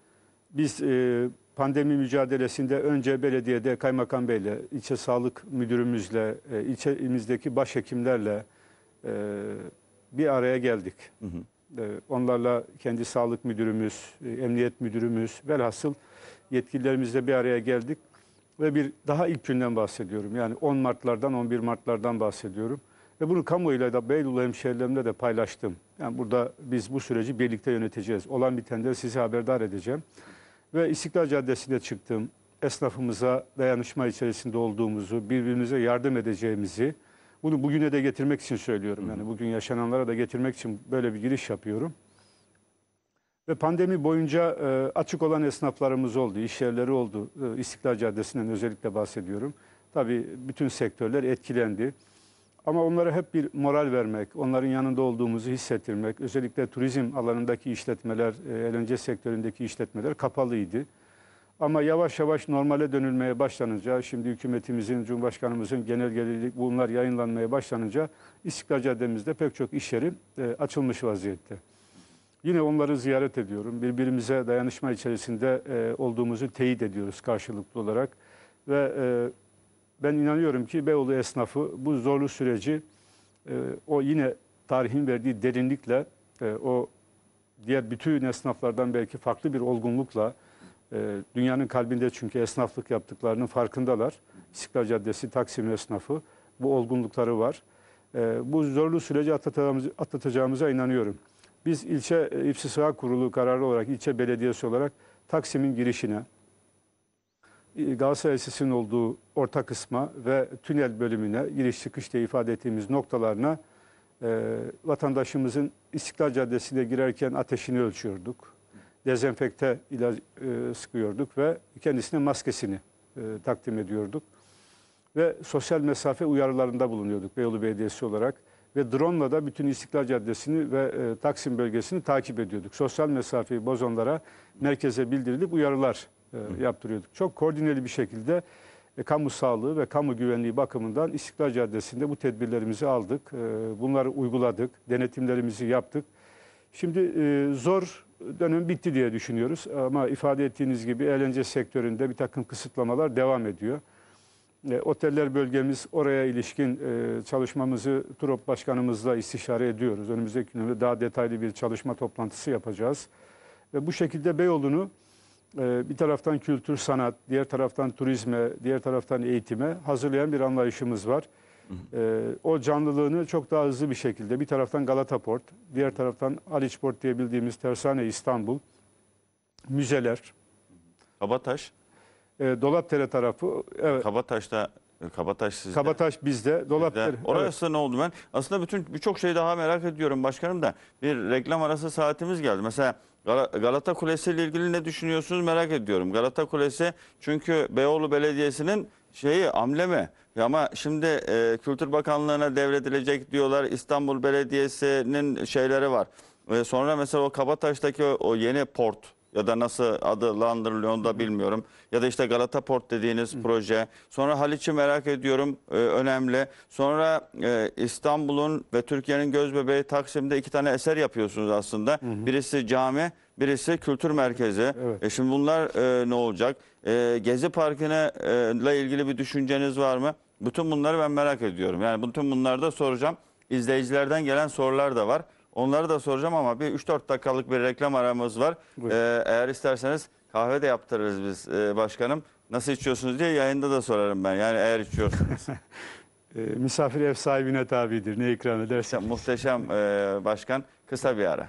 Biz e, pandemi mücadelesinde önce belediyede kaymakam beyle, ilçe sağlık müdürümüzle, e, ilçemizdeki başhekimlerle e, bir araya geldik. Hı hı. E, onlarla kendi sağlık müdürümüz, e, emniyet müdürümüz, velhasıl yetkililerimizle bir araya geldik. Ve bir daha ilk günden bahsediyorum. Yani 10 Martlardan 11 Martlardan bahsediyorum. Ve bunu kamuoyuyla da Beylül hemşehrilerimle de paylaştım. Yani burada biz bu süreci birlikte yöneteceğiz. Olan bitenleri sizi haberdar edeceğim. Ve İstiklal caddesinde çıktım. Esnafımıza dayanışma içerisinde olduğumuzu, birbirimize yardım edeceğimizi, bunu bugüne de getirmek için söylüyorum. Yani bugün yaşananlara da getirmek için böyle bir giriş yapıyorum. Ve pandemi boyunca e, açık olan esnaflarımız oldu, işyerleri oldu. E, İstiklal Caddesi'nden özellikle bahsediyorum. Tabii bütün sektörler etkilendi. Ama onlara hep bir moral vermek, onların yanında olduğumuzu hissettirmek, özellikle turizm alanındaki işletmeler, eğlence sektöründeki işletmeler kapalıydı. Ama yavaş yavaş normale dönülmeye başlanınca, şimdi hükümetimizin, Cumhurbaşkanımızın genelgeleri bunlar yayınlanmaya başlanınca İstiklal Caddemizde pek çok iş yeri e, açılmış vaziyette. Yine onları ziyaret ediyorum. Birbirimize dayanışma içerisinde e, olduğumuzu teyit ediyoruz karşılıklı olarak. Ve e, ben inanıyorum ki Beyoğlu esnafı bu zorlu süreci e, o yine tarihin verdiği derinlikle e, o diğer bütün esnaflardan belki farklı bir olgunlukla e, dünyanın kalbinde çünkü esnaflık yaptıklarının farkındalar. İstiklal Caddesi, Taksim esnafı bu olgunlukları var. E, bu zorlu süreci atlatacağımız, atlatacağımıza inanıyorum. Biz ilçe e, İpsisah Kurulu kararı olarak, ilçe belediyesi olarak Taksim'in girişine, ee, Galatasaray Lisesi'nin olduğu orta kısma ve tünel bölümüne giriş çıkış diye ifade ettiğimiz noktalarına e, vatandaşımızın İstiklal Caddesi'ne girerken ateşini ölçüyorduk. Dezenfekte ilaç e, sıkıyorduk ve kendisine maskesini e, takdim ediyorduk. Ve sosyal mesafe uyarılarında bulunuyorduk Beyoğlu Belediyesi olarak. Ve drone ile de bütün İstiklal Caddesi'ni ve e, Taksim bölgesini takip ediyorduk. Sosyal mesafeyi bozanlara merkeze bildirilip uyarılar e, yaptırıyorduk. Çok koordineli bir şekilde e, kamu sağlığı ve kamu güvenliği bakımından İstiklal Caddesi'nde bu tedbirlerimizi aldık. E, bunları uyguladık, denetimlerimizi yaptık. Şimdi e, zor dönem bitti diye düşünüyoruz ama ifade ettiğiniz gibi eğlence sektöründe bir takım kısıtlamalar devam ediyor. E, oteller bölgemiz oraya ilişkin e, çalışmamızı TUROP Başkanımızla istişare ediyoruz. Önümüzdeki günlerde daha detaylı bir çalışma toplantısı yapacağız. Ve bu şekilde Beyoğlu'nu ee, bir taraftan kültür, sanat, diğer taraftan turizme, diğer taraftan eğitime hazırlayan bir anlayışımız var. Ee, o canlılığını çok daha hızlı bir şekilde bir taraftan Galata Port, diğer taraftan Haliç Port diye bildiğimiz Tersane İstanbul, müzeler. Kabataş? Ee, Dolapdere tarafı. Evet. Kabataş'ta Kabataş sizde. Kabataş bizde. Dolapdere. Orası evet. ne oldu ben? Aslında bütün birçok şey daha merak ediyorum başkanım da. Bir reklam arası saatimiz geldi. Mesela Galata Kulesi ile ilgili ne düşünüyorsunuz merak ediyorum. Galata Kulesi çünkü Beyoğlu Belediyesi'nin şeyi amblemi. Ama şimdi e, Kültür Bakanlığı'na devredilecek diyorlar. İstanbul Belediyesi'nin şeyleri var. E, sonra mesela o Kabataş'taki o, o yeni port ya da nasıl adlandırılıyor onu da bilmiyorum. Ya da işte Galata Port dediğiniz Hı. proje. Sonra Haliç'i merak ediyorum e, önemli. Sonra e, İstanbul'un ve Türkiye'nin göz bebeği Taksim'de iki tane eser yapıyorsunuz aslında. Hı Birisi cami, birisi kültür merkezi. Evet. E şimdi bunlar e, ne olacak? E, Gezi Parkı'na e, ile ilgili bir düşünceniz var mı? Bütün bunları ben merak ediyorum. Yani bütün bunları da soracağım. İzleyicilerden gelen sorular da var. Onları da soracağım ama bir 3-4 dakikalık bir reklam aramız var. Ee, eğer isterseniz kahve de yaptırırız biz e, başkanım. Nasıl içiyorsunuz diye yayında da sorarım ben. Yani eğer içiyorsunuz. *laughs* e, misafir ev sahibine tabidir. Ne ikram edersen. Muhteşem e, başkan. Kısa bir ara.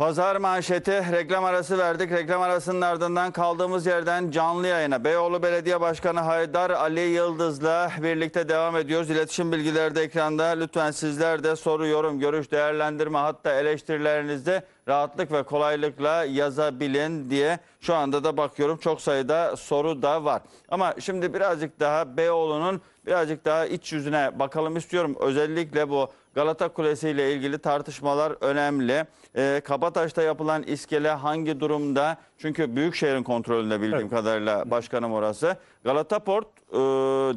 Pazar manşeti reklam arası verdik. Reklam arasının ardından kaldığımız yerden canlı yayına Beyoğlu Belediye Başkanı Haydar Ali Yıldız'la birlikte devam ediyoruz. İletişim bilgileri de ekranda. Lütfen sizler de soru, yorum, görüş, değerlendirme hatta eleştirilerinizde rahatlık ve kolaylıkla yazabilin diye şu anda da bakıyorum çok sayıda soru da var. Ama şimdi birazcık daha Beyoğlu'nun birazcık daha iç yüzüne bakalım istiyorum. Özellikle bu Galata Kulesi ile ilgili tartışmalar önemli. E, Kabataş'ta yapılan iskele hangi durumda? Çünkü Büyükşehir'in kontrolünde bildiğim evet. kadarıyla başkanım orası. Galata Port e,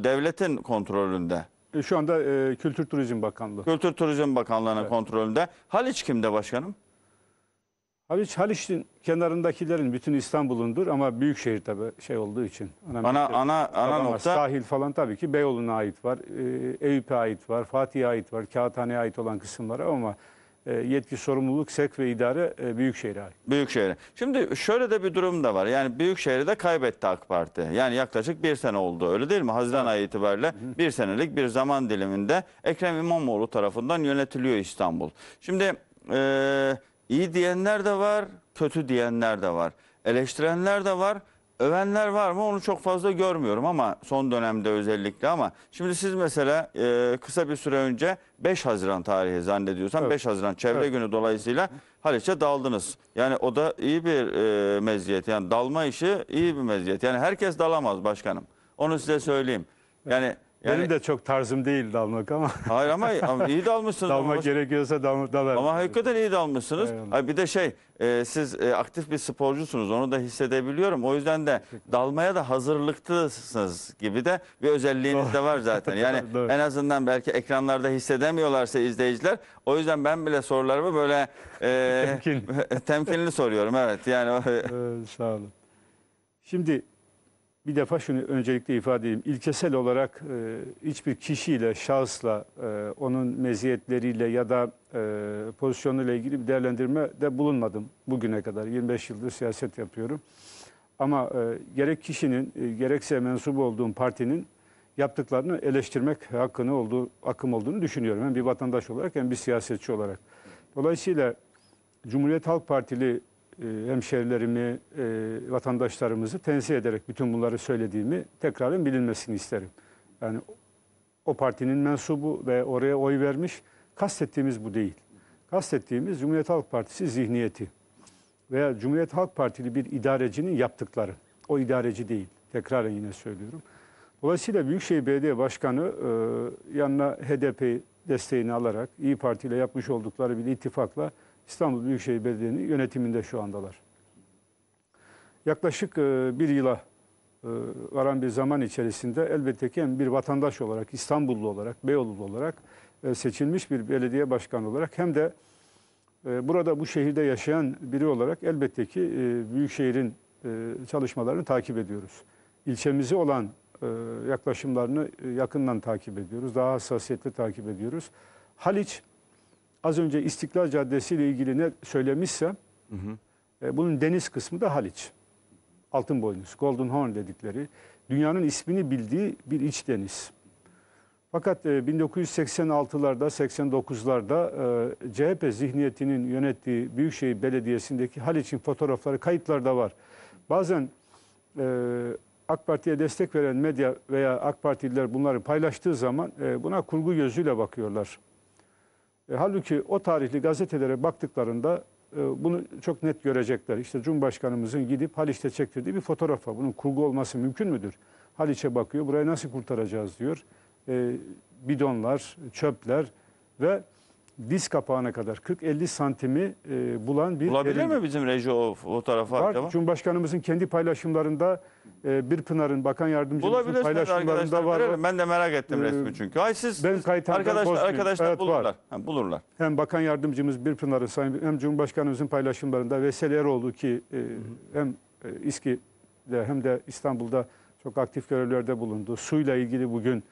devletin kontrolünde. E, şu anda e, Kültür Turizm Bakanlığı. Kültür Turizm Bakanlığı'nın evet. kontrolünde. Haliç kimde başkanım? Abi Haliç'in kenarındakilerin bütün İstanbul'undur ama büyük şehir tabii şey olduğu için. Şey ana ana ana, ana nokta sahil falan tabii ki Beyoğlu'na ait var. E, Eyüp'e ait var, Fatih'e ait var, Kağıthane'ye ait olan kısımlara ama e, yetki, sorumluluk, sek ve idare e, büyük şehre ait. Büyük şehre. Şimdi şöyle de bir durum da var. Yani Büyükşehir'i de kaybetti AK Parti. Yani yaklaşık bir sene oldu öyle değil mi? Haziran evet. ayı itibariyle Hı. bir senelik bir zaman diliminde Ekrem İmamoğlu tarafından yönetiliyor İstanbul. Şimdi... E, İyi diyenler de var, kötü diyenler de var. Eleştirenler de var, övenler var mı onu çok fazla görmüyorum ama son dönemde özellikle ama şimdi siz mesela e, kısa bir süre önce 5 Haziran tarihi zannediyorsam evet. 5 Haziran çevre evet. günü dolayısıyla Haliç'e daldınız. Yani o da iyi bir e, meziyet yani dalma işi iyi bir meziyet yani herkes dalamaz başkanım onu size söyleyeyim. Yani yani, Benim de çok tarzım değil dalmak ama. Hayır ama, *laughs* ama iyi dalmışsınız. dalmak ama, gerekiyorsa dal, dalarım. Ama hakikaten iyi dalmışsınız. Ay bir de şey e, siz e, aktif bir sporcusunuz onu da hissedebiliyorum. O yüzden de dalmaya da hazırlıklısınız gibi de bir özelliğiniz de var zaten. *laughs* Yani Doğru. en azından belki ekranlarda hissedemiyorlarsa izleyiciler. O yüzden ben bile sorularımı böyle e, *laughs* Temkin. temkinli soruyorum. Evet yani. evet, sağ olun. Şimdi bir defa şunu öncelikle ifade edeyim. İlkesel olarak e, hiçbir kişiyle, şahısla, e, onun meziyetleriyle ya da e, pozisyonuyla ilgili bir değerlendirme de bulunmadım bugüne kadar. 25 yıldır siyaset yapıyorum. Ama e, gerek kişinin, e, gerekse mensup olduğum partinin yaptıklarını eleştirmek hakkını olduğu, hakkım olduğunu düşünüyorum. Hem bir vatandaş olarak hem bir siyasetçi olarak. Dolayısıyla Cumhuriyet Halk Partili e, hemşehrilerimi, e, vatandaşlarımızı tenzih ederek bütün bunları söylediğimi tekrarın bilinmesini isterim. Yani o partinin mensubu ve oraya oy vermiş kastettiğimiz bu değil. Kastettiğimiz Cumhuriyet Halk Partisi zihniyeti veya Cumhuriyet Halk Partili bir idarecinin yaptıkları. O idareci değil. Tekrarın yine söylüyorum. Dolayısıyla Büyükşehir Belediye Başkanı e, yanına HDP desteğini alarak İyi Parti ile yapmış oldukları bir ittifakla İstanbul Büyükşehir Belediye'nin yönetiminde şu andalar. Yaklaşık e, bir yıla e, varan bir zaman içerisinde elbette ki hem bir vatandaş olarak, İstanbullu olarak, Beyoğlu olarak e, seçilmiş bir belediye başkanı olarak hem de burada bu şehirde yaşayan biri olarak elbette ki Büyükşehir'in çalışmalarını takip ediyoruz. İlçemizi olan yaklaşımlarını yakından takip ediyoruz. Daha hassasiyetli takip ediyoruz. Haliç az önce İstiklal Caddesi ile ilgili ne söylemişsem hı hı. E, bunun deniz kısmı da Haliç. Altın boynuz, Golden Horn dedikleri dünyanın ismini bildiği bir iç deniz. Fakat e, 1986'larda, 89'larda e, CHP zihniyetinin yönettiği Büyükşehir Belediyesi'ndeki Haliç'in fotoğrafları kayıtlarda var. Bazen e, AK Parti'ye destek veren medya veya AK Partililer bunları paylaştığı zaman e, buna kurgu gözüyle bakıyorlar. E, halbuki o tarihli gazetelere baktıklarında e, bunu çok net görecekler. İşte Cumhurbaşkanımızın gidip Haliç'te çektirdiği bir fotoğraf var. Bunun kurgu olması mümkün müdür? Haliç'e bakıyor, burayı nasıl kurtaracağız diyor. E, bidonlar, çöpler ve diz kapağına kadar 40-50 santimi e, bulan bir Bulabilir erimdi. mi bizim reji o fotoğrafı? Var. Acaba? Cumhurbaşkanımızın kendi paylaşımlarında e, bir Pınar'ın bakan yardımcımızın paylaşımlarında var. Verelim. Ben de merak ettim ee, resmi çünkü. Ay siz ben kayıtan arkadaşlar, arkadaşlar evet, bulurlar. Var. Ha, bulurlar. Hem bakan yardımcımız bir Pınar'ın hem Cumhurbaşkanımızın paylaşımlarında Vesel Eroğlu ki e, hem e, İSKİ'de hem de İstanbul'da çok aktif görevlerde bulundu. Suyla ilgili bugün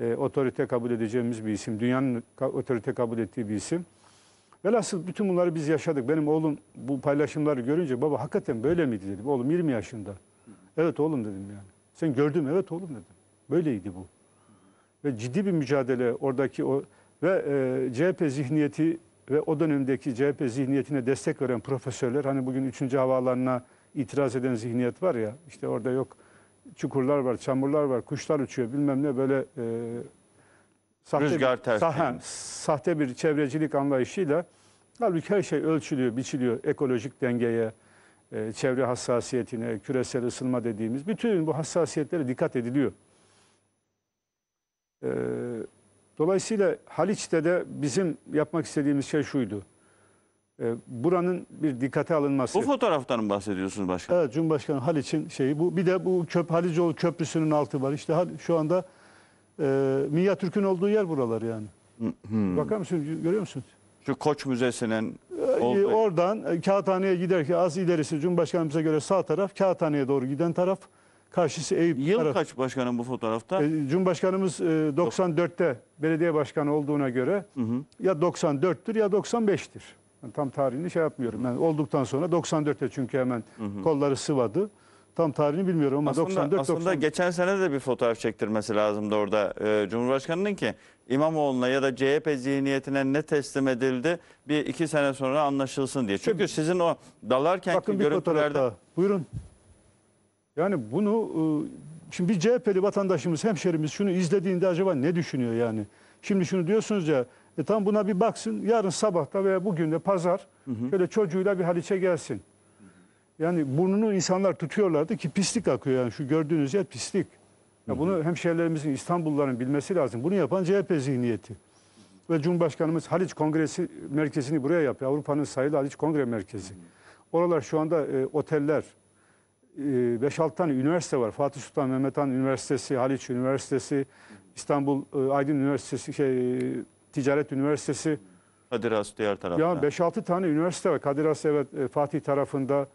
e, otorite kabul edeceğimiz bir isim. Dünyanın otorite kabul ettiği bir isim. Velhasıl bütün bunları biz yaşadık. Benim oğlum bu paylaşımları görünce baba hakikaten böyle miydi dedim. Oğlum 20 yaşında. Evet oğlum dedim yani. Sen gördün mü? Evet oğlum dedim. Böyleydi bu. Ve ciddi bir mücadele oradaki o ve e, CHP zihniyeti ve o dönemdeki CHP zihniyetine destek veren profesörler hani bugün 3. havaalanına itiraz eden zihniyet var ya işte orada yok çukurlar var, çamurlar var, kuşlar uçuyor bilmem ne böyle e, sahte, Rüzgar bir, sah sahte bir çevrecilik anlayışıyla halbuki her şey ölçülüyor, biçiliyor ekolojik dengeye, e, çevre hassasiyetine, küresel ısınma dediğimiz bütün bu hassasiyetlere dikkat ediliyor. E, dolayısıyla Haliç'te de bizim yapmak istediğimiz şey şuydu. Ee, buranın bir dikkate alınması. Bu fotoğraftan mı bahsediyorsunuz başkanım? Evet Cumhurbaşkanı Haliç'in şeyi bu. Bir de bu köp Halicoğlu Köprüsü'nün altı var. İşte şu anda e, Minya Türk'ün olduğu yer buralar yani. Hmm. Bakar mısın görüyor musun? Şu Koç Müzesi'nin ee, olduğu... E, oradan e, Kağıthane'ye giderken az ilerisi Cumhurbaşkanımıza göre sağ taraf Kağıthane'ye doğru giden taraf karşısı Eyüp Yıl taraf. kaç başkanım bu fotoğrafta? E, Cumhurbaşkanımız e, 94'te belediye başkanı olduğuna göre hı hı. ya 94'tür ya 95'tir. Yani tam tarihini şey yapmıyorum. Yani olduktan sonra 94'te çünkü hemen kolları sıvadı. Tam tarihini bilmiyorum ama aslında, 94 Aslında 90... geçen sene de bir fotoğraf çektirmesi lazımdı orada e, Cumhurbaşkanı'nın ki İmamoğlu'na ya da CHP zihniyetine ne teslim edildi bir iki sene sonra anlaşılsın diye. Çünkü sizin o dalarkenki Bakın görüntülerde... Bakın Buyurun. Yani bunu e, şimdi bir CHP'li vatandaşımız, hemşerimiz şunu izlediğinde acaba ne düşünüyor yani? Şimdi şunu diyorsunuz ya e tam buna bir baksın. Yarın sabahta veya bugün de pazar hı şöyle çocuğuyla bir Haliç'e gelsin. Yani burnunu insanlar tutuyorlardı ki pislik akıyor yani. Şu gördüğünüz yer pislik. Ya hı hı. bunu hemşehrilerimizin, İstanbulluların bilmesi lazım. Bunu yapan CHP zihniyeti. Ve Cumhurbaşkanımız Haliç Kongresi merkezini buraya yapıyor. Avrupa'nın sayılı Haliç Kongre Merkezi. Oralar şu anda e, oteller, 5-6 e, tane üniversite var. Fatih Sultan Mehmet Han Üniversitesi, Haliç Üniversitesi, İstanbul e, Aydın Üniversitesi, şey, Ticaret Üniversitesi. Kadir Has diğer tarafta. Ya 5-6 tane üniversite var. Kadir Has evet e, Fatih tarafında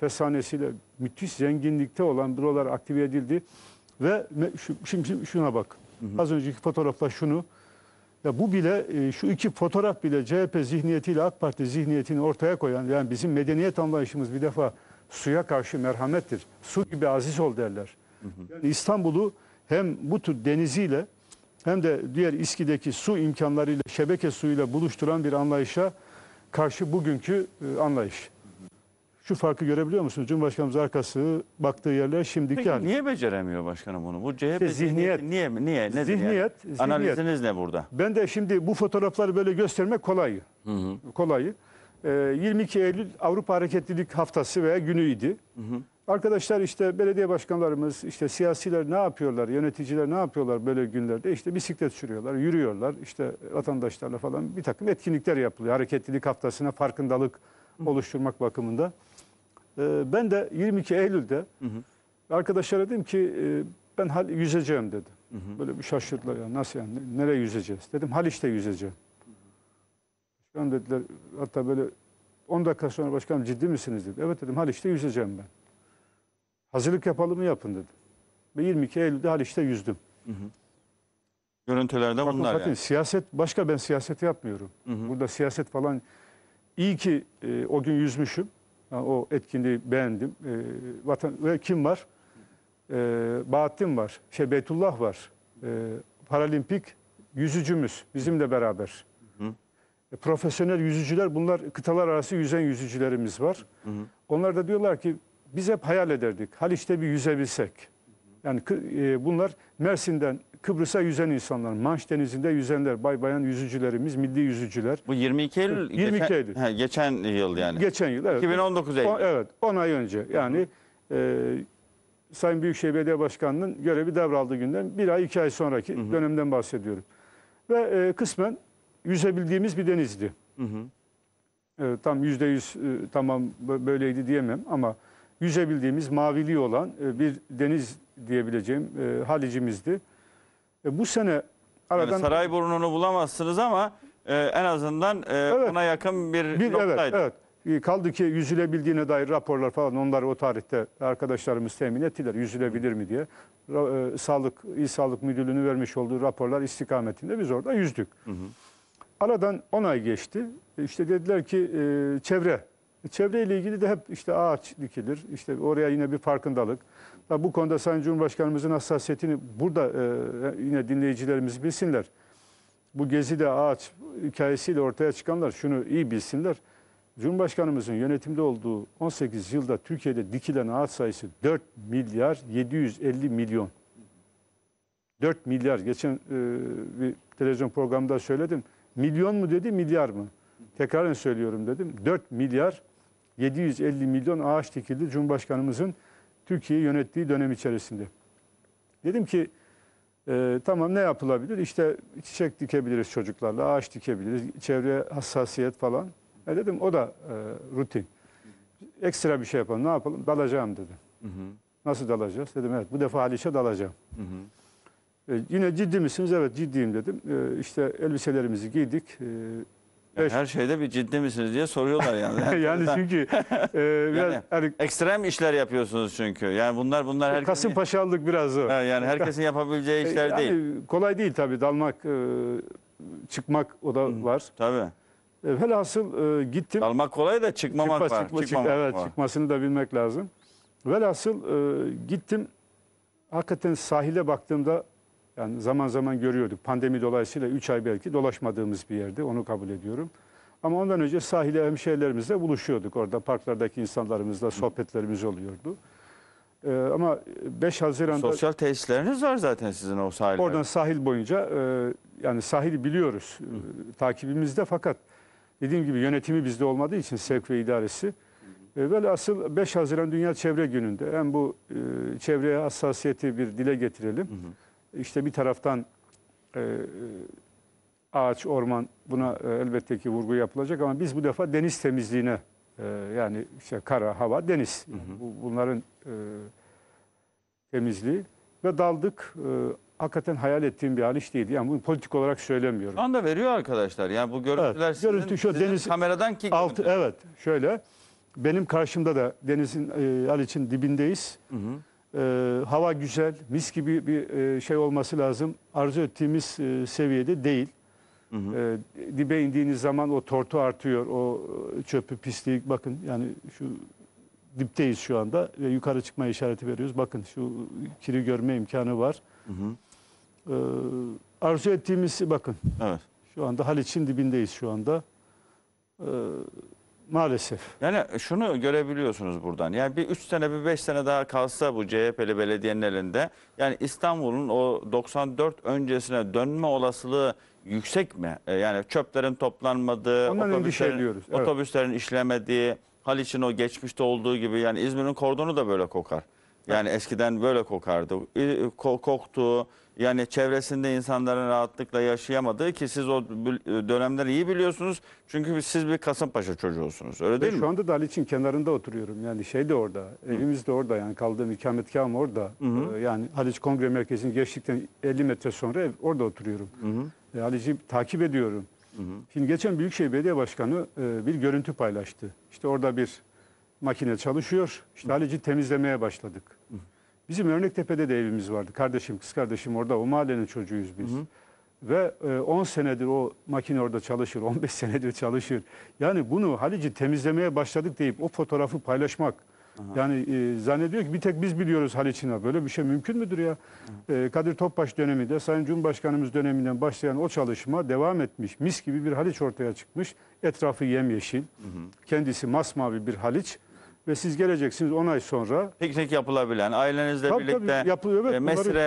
feshanesiyle müthiş zenginlikte olan buralar aktive edildi. Ve şimdi şuna bak. Hı hı. Az önceki fotoğrafla şunu. Ya bu bile e, şu iki fotoğraf bile CHP zihniyetiyle AK Parti zihniyetini ortaya koyan yani bizim medeniyet anlayışımız bir defa suya karşı merhamettir. Su gibi aziz ol derler. Hı hı. Yani İstanbul'u hem bu tür deniziyle hem de diğer İSKİ'deki su imkanlarıyla, şebeke suyuyla buluşturan bir anlayışa karşı bugünkü e, anlayış. Şu farkı görebiliyor musunuz? Cumhurbaşkanımız arkası baktığı yerler şimdiki Peki, hali. niye beceremiyor başkanım bunu? Bu CHP işte zihniyet. Niye? mi? niye nedir zihniyet, yani? zihniyet. Analiziniz ne burada? Ben de şimdi bu fotoğrafları böyle göstermek kolay. Hı hı. Kolay. E, 22 Eylül Avrupa Hareketlilik Haftası veya günüydi. Hı hı. Arkadaşlar işte belediye başkanlarımız, işte siyasiler ne yapıyorlar, yöneticiler ne yapıyorlar böyle günlerde? İşte bisiklet sürüyorlar, yürüyorlar, işte vatandaşlarla falan bir takım etkinlikler yapılıyor. Hareketlilik haftasına farkındalık oluşturmak bakımında. Ee, ben de 22 Eylül'de hı arkadaşlara dedim ki ee, ben hal yüzeceğim dedi Böyle bir şaşırdılar ya nasıl yani nereye yüzeceğiz? Dedim hal işte yüzeceğim. başkan dediler hatta böyle 10 dakika sonra başkanım ciddi misiniz dedi. Evet dedim hal işte yüzeceğim ben. Hazırlık yapalım mı yapın dedi. Ve 22 Eylül'de Haliç'te yüzdüm. Hı hı. Görüntülerde Bakın bunlar Fatih, yani. Siyaset başka ben siyaset yapmıyorum. Hı hı. Burada siyaset falan iyi ki e, o gün yüzmüşüm. Yani o etkinliği beğendim. E, vatan ve kim var? E, Bahattin var. Şey Beytullah var. E, paralimpik yüzücümüz bizimle beraber. Hı hı. E, profesyonel yüzücüler bunlar kıtalar arası yüzen yüzücülerimiz var. Hı hı. Onlar da diyorlar ki biz hep hayal ederdik. Haliç'te bir yüzebilsek. Yani e, bunlar Mersin'den Kıbrıs'a yüzen insanlar, Manş Denizi'nde yüzenler, bay bayan yüzücülerimiz, milli yüzücüler. Bu 22 Eylül, 22 geçen, Eylül. He, geçen yıl yani. Geçen yıl evet. 2019 Eylül. O, evet 10 ay önce yani e, Sayın Büyükşehir Belediye Başkanı'nın görevi devraldığı günden bir ay iki ay sonraki hı hı. dönemden bahsediyorum. Ve e, kısmen yüzebildiğimiz bir denizdi. Hı hı. E, tam yüzde yüz e, tamam böyleydi diyemem ama yüzebildiğimiz maviliği olan e, bir deniz diyebileceğim e, halicimizdi. E, bu sene aradan... Yani Sarayburnu'nu bulamazsınız ama en azından evet, ona yakın bir, bir noktaydı. Evet, evet. Kaldı ki yüzülebildiğine dair raporlar falan onlar o tarihte arkadaşlarımız temin ettiler yüzülebilir mi diye. Sağlık, İl Sağlık Müdürlüğü'nün vermiş olduğu raporlar istikametinde biz orada yüzdük. Hı hı. Aradan 10 ay geçti. İşte dediler ki çevre Çevreyle ilgili de hep işte ağaç dikilir, işte oraya yine bir farkındalık. Bu konuda Sayın Cumhurbaşkanımızın hassasiyetini burada e, yine dinleyicilerimiz bilsinler. Bu gezide ağaç hikayesiyle ortaya çıkanlar şunu iyi bilsinler. Cumhurbaşkanımızın yönetimde olduğu 18 yılda Türkiye'de dikilen ağaç sayısı 4 milyar 750 milyon. 4 milyar. Geçen e, bir televizyon programında söyledim. Milyon mu dedi, milyar mı? Tekrarın söylüyorum dedim. 4 milyar 750 milyon ağaç dikildi Cumhurbaşkanımızın Türkiye'yi yönettiği dönem içerisinde. Dedim ki e, tamam ne yapılabilir? İşte çiçek dikebiliriz çocuklarla, ağaç dikebiliriz, çevre hassasiyet falan. E dedim o da e, rutin. Ekstra bir şey yapalım, ne yapalım? Dalacağım dedim. Hı hı. Nasıl dalacağız? Dedim evet bu defa Haliç'e dalacağım. Hı hı. E, yine ciddi misiniz? Evet ciddiyim dedim. E, işte elbiselerimizi giydik. E, ya her şeyde bir ciddi misiniz diye soruyorlar yani. *laughs* yani çünkü e, *laughs* biraz yani, hani, ekstrem işler yapıyorsunuz çünkü. Yani bunlar bunlar e, herkesin Kasımpaşalık biraz o. yani herkesin yapabileceği *laughs* e, işler Yani değil. kolay değil tabi dalmak, e, çıkmak o da var. Tabi. E, velhasıl e, gittim. Dalmak kolay da çıkmamak Çıkma, var. çıkma, çık- Çıkmamak evet, var. çıkmasını da bilmek lazım. Velhasıl e, gittim. Hakikaten sahile baktığımda yani zaman zaman görüyorduk. Pandemi dolayısıyla 3 ay belki dolaşmadığımız bir yerde onu kabul ediyorum. Ama ondan önce sahile hemşehrilerimizle buluşuyorduk. Orada parklardaki insanlarımızla sohbetlerimiz oluyordu. Ee, ama 5 Haziran'da... Sosyal tesisleriniz var zaten sizin o sahilde. Oradan sahil boyunca e, yani sahili biliyoruz. E, takibimizde fakat dediğim gibi yönetimi bizde olmadığı için sevk ve idaresi. E, velhasıl 5 Haziran Dünya Çevre Günü'nde hem bu e, çevreye hassasiyeti bir dile getirelim. Hı hı işte bir taraftan e, e, ağaç, orman buna e, elbette ki vurgu yapılacak ama biz bu defa deniz temizliğine e, yani işte kara, hava, deniz hı hı. Bu, bunların e, temizliği ve daldık e, hakikaten hayal ettiğim bir hal hiç değildi. Yani bunu politik olarak söylemiyorum. Şu anda veriyor arkadaşlar. Yani bu görüntüler evet, sizin, şu sizin deniz kameradan ki alt, evet şöyle benim karşımda da denizin e, için dibindeyiz. Hı hı. Ee, hava güzel, mis gibi bir e, şey olması lazım. Arzu ettiğimiz e, seviyede değil. Hı hı. E, dibe indiğiniz zaman o tortu artıyor, o e, çöpü, pisliği. Bakın yani şu dipteyiz şu anda ve yukarı çıkma işareti veriyoruz. Bakın şu kiri görme imkanı var. Hı hı. Ee, arzu ettiğimiz bakın. Evet. Şu anda Haliç'in dibindeyiz şu anda. Ee, Maalesef. Yani şunu görebiliyorsunuz buradan. Yani bir 3 sene bir 5 sene daha kalsa bu CHP'li belediyenin elinde yani İstanbul'un o 94 öncesine dönme olasılığı yüksek mi? E, yani çöplerin toplanmadığı, Ondan otobüslerin, evet. otobüslerin işlemediği, Haliç'in o geçmişte olduğu gibi yani İzmir'in kordonu da böyle kokar. Yani eskiden böyle kokardı. İ- Koktu. Yani çevresinde insanların rahatlıkla yaşayamadığı ki siz o e, dönemleri iyi biliyorsunuz. Çünkü siz bir Kasımpaşa çocuğusunuz öyle değil ben mi? Şu anda da Aliç'in kenarında oturuyorum. Yani şey de orada, Hı. evimiz de orada yani kaldığım ikametgahım orada. Hı ee, Yani Haliç Kongre Merkezinin geçtikten 50 metre sonra ev, orada oturuyorum. Hı E, ee, Haliç'i takip ediyorum. Hı Şimdi geçen Büyükşehir Belediye Başkanı e, bir görüntü paylaştı. İşte orada bir makine çalışıyor. İşte Haliç'i temizlemeye başladık. hı. Bizim Örnektepe'de de evimiz vardı. Kardeşim, kız kardeşim orada. O mahallenin çocuğuyuz biz. Hı hı. Ve e, senedir o makine orada çalışır, 15 *laughs* senedir çalışır. Yani bunu Halic'i temizlemeye başladık deyip o fotoğrafı paylaşmak. Aha. Yani e, zannediyor ki bir tek biz biliyoruz Haliç'in Böyle bir şey mümkün müdür ya? E, Kadir Topbaş döneminde, Sayın Cumhurbaşkanımız döneminden başlayan o çalışma devam etmiş. Mis gibi bir Haliç ortaya çıkmış. Etrafı yemyeşil. Hı hı. Kendisi masmavi bir Haliç ve siz geleceksiniz 10 ay sonra. Piknik yapılabilen, ailenizle Tabii, birlikte tabii, yapılıyor, evet, e, mesire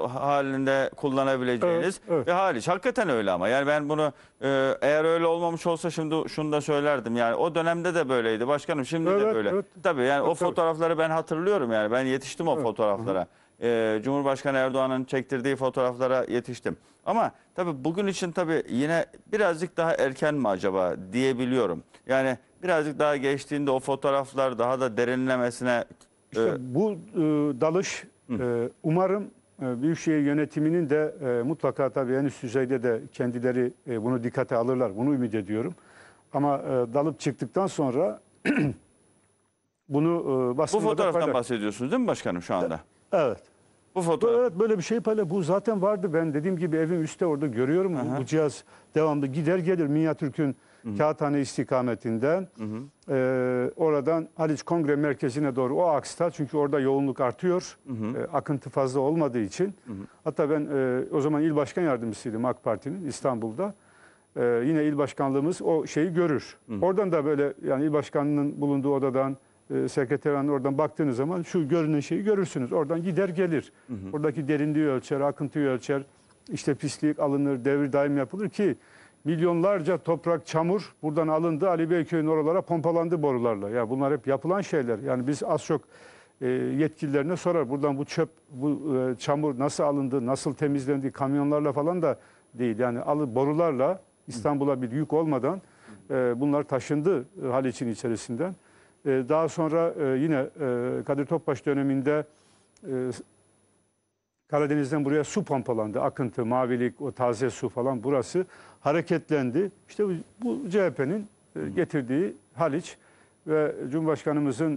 e, halinde kullanabileceğiniz Evet, evet. ve hariç. Hakikaten öyle ama yani ben bunu e, eğer öyle olmamış olsa şimdi şunu da söylerdim. Yani o dönemde de böyleydi başkanım şimdi Evet, de böyle. evet. Tabii yani o Evet, tabii. fotoğrafları ben hatırlıyorum yani ben yetiştim o fotoğraflara. E, Cumhurbaşkanı Erdoğan'ın çektirdiği fotoğraflara yetiştim. Ama tabii bugün için tabii yine birazcık daha erken mi acaba diyebiliyorum. Yani Birazcık daha geçtiğinde o fotoğraflar daha da derinlemesine... İşte e, bu e, dalış e, umarım e, Büyükşehir yönetiminin de e, mutlaka tabii en üst düzeyde de kendileri e, bunu dikkate alırlar. Bunu ümit ediyorum. Ama e, dalıp çıktıktan sonra *clears throat* bunu e, basında Bu fotoğraftan paylaş... bahsediyorsunuz değil mi başkanım şu anda? E, evet. Bu fotoğraf. Evet böyle bir şey payla. Bu zaten vardı. Ben dediğim gibi evim üstte orada görüyorum. Aha. Bu cihaz devamlı gider gelir. Minyatürk'ün hı Kağıthane istikametinden hı hı. e, oradan Haliç Kongre Merkezi'ne doğru o aksta çünkü orada yoğunluk artıyor. Hı hı. E, akıntı fazla olmadığı için. Hı hı. Hatta ben e, o zaman il başkan yardımcısıydım AK Parti'nin İstanbul'da. E, yine il başkanlığımız o şeyi görür. Hı hı. Oradan da böyle yani il başkanının bulunduğu odadan e, oradan baktığınız zaman şu görünen şeyi görürsünüz. Oradan gider gelir. Hı hı. Oradaki derinliği ölçer, akıntıyı ölçer. İşte pislik alınır, devir daim yapılır ki milyonlarca toprak, çamur buradan alındı. Ali Beyköy'ün oralara pompalandı borularla. Ya bunlar hep yapılan şeyler. Yani biz az çok e, yetkililerine sorar. Buradan bu çöp, bu e, çamur nasıl alındı, nasıl temizlendi kamyonlarla falan da değil. Yani alı borularla İstanbul'a bir yük olmadan e, bunlar taşındı e, Haliç'in içerisinden. E, daha sonra e, yine e, Kadir Topbaş döneminde e, Karadeniz'den buraya su pompalandı. Akıntı, mavilik, o taze su falan burası hareketlendi. İşte bu, CHP'nin e, getirdiği Haliç ve Cumhurbaşkanımızın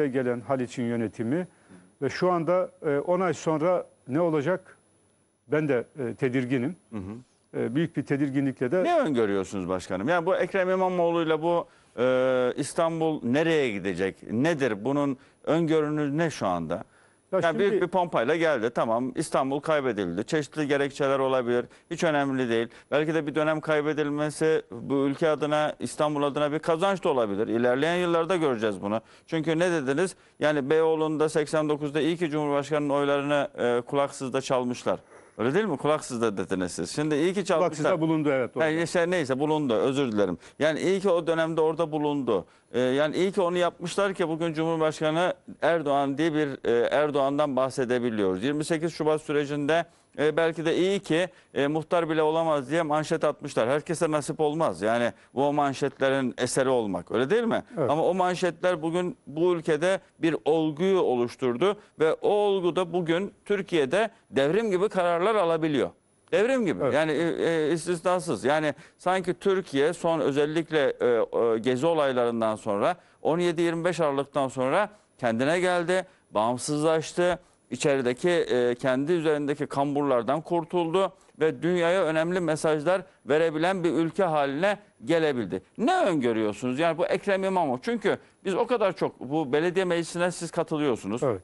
e, gelen Haliç'in yönetimi ve şu anda 10 e, ay sonra ne olacak? Ben de e, tedirginim. Hı hı. büyük bir tedirginlikle de... Ne öngörüyorsunuz başkanım? Yani bu Ekrem İmamoğlu'yla bu e, İstanbul nereye gidecek? Nedir? Bunun öngörünüz ne şu anda? Ya yani şimdi... büyük bir pompayla geldi. Tamam İstanbul kaybedildi. Çeşitli gerekçeler olabilir. Hiç önemli değil. Belki de bir dönem kaybedilmesi bu ülke adına İstanbul adına bir kazanç da olabilir. ilerleyen yıllarda göreceğiz bunu. Çünkü ne dediniz? Yani Beyoğlu'nda 89'da iyi ki Cumhurbaşkanı'nın oylarını e, kulaksız da çalmışlar. Öyle değil mi? Kulaksız da dedenesiniz. Şimdi iyi ki çalmışlar. Kulaksız da bulundu evet. Orada. Yani işte neyse bulundu özür dilerim. Yani iyi ki o dönemde orada bulundu. Ee, yani iyi ki onu yapmışlar ki bugün Cumhurbaşkanı Erdoğan diye bir e, Erdoğan'dan bahsedebiliyoruz. 28 Şubat sürecinde e, belki de iyi ki e, muhtar bile olamaz diye manşet atmışlar. Herkese nasip olmaz. Yani bu o manşetlerin eseri olmak öyle değil mi? Evet. Ama o manşetler bugün bu ülkede bir olguyu oluşturdu ve o olgu da bugün Türkiye'de devrim gibi kararlar alabiliyor. Devrim gibi evet. yani e, e istisnasız yani sanki Türkiye son özellikle e, e, gezi olaylarından sonra 17-25 Aralık'tan sonra kendine geldi, bağımsızlaştı, içerideki e, kendi üzerindeki kamburlardan kurtuldu ve dünyaya önemli mesajlar verebilen bir ülke haline gelebildi. Ne öngörüyorsunuz? Yani bu Ekrem İmamoğlu. Çünkü biz o kadar çok bu belediye meclisine siz katılıyorsunuz. Evet.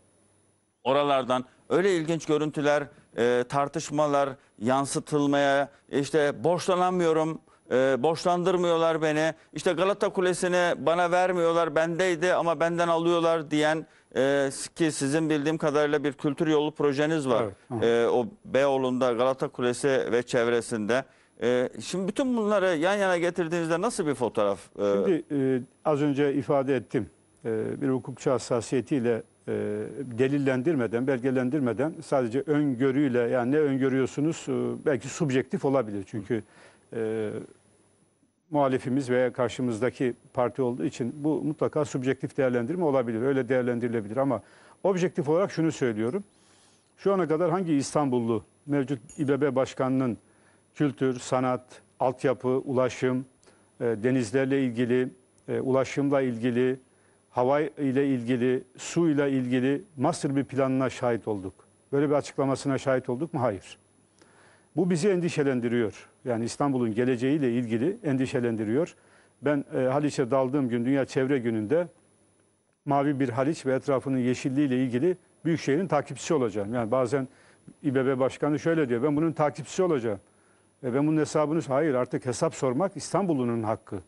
Oralardan öyle ilginç görüntüler, e, tartışmalar yansıtılmaya, işte borçlanamıyorum, e, borçlandırmıyorlar beni, işte Galata Kulesi'ni bana vermiyorlar, bendeydi ama benden alıyorlar diyen e, ki sizin bildiğim kadarıyla bir kültür yolu projeniz var. Evet, e, o Beyoğlu'nda, Galata Kulesi ve çevresinde. E, şimdi bütün bunları yan yana getirdiğinizde nasıl bir fotoğraf? E... Şimdi e, az önce ifade ettim. E, bir hukukçu hassasiyetiyle e, delillendirmeden, belgelendirmeden sadece öngörüyle yani ne öngörüyorsunuz e, belki subjektif olabilir. Çünkü e, muhalifimiz veya karşımızdaki parti olduğu için bu mutlaka subjektif değerlendirme olabilir. Öyle değerlendirilebilir ama objektif olarak şunu söylüyorum. Şu ana kadar hangi İstanbullu mevcut İBB Başkanı'nın kültür, sanat, altyapı, ulaşım, e, denizlerle ilgili, e, ulaşımla ilgili, hava ile ilgili, su ile ilgili master bir planına şahit olduk. Böyle bir açıklamasına şahit olduk mu? Hayır. Bu bizi endişelendiriyor yani İstanbul'un geleceğiyle ilgili endişelendiriyor. Ben e, Haliç'e daldığım gün Dünya Çevre Günü'nde mavi bir Haliç ve etrafının yeşilliğiyle ilgili Büyükşehir'in takipçisi olacağım. Yani bazen İBB Başkanı şöyle diyor ben bunun takipçisi olacağım. E ben bunun hesabını hayır artık hesap sormak İstanbul'un hakkı.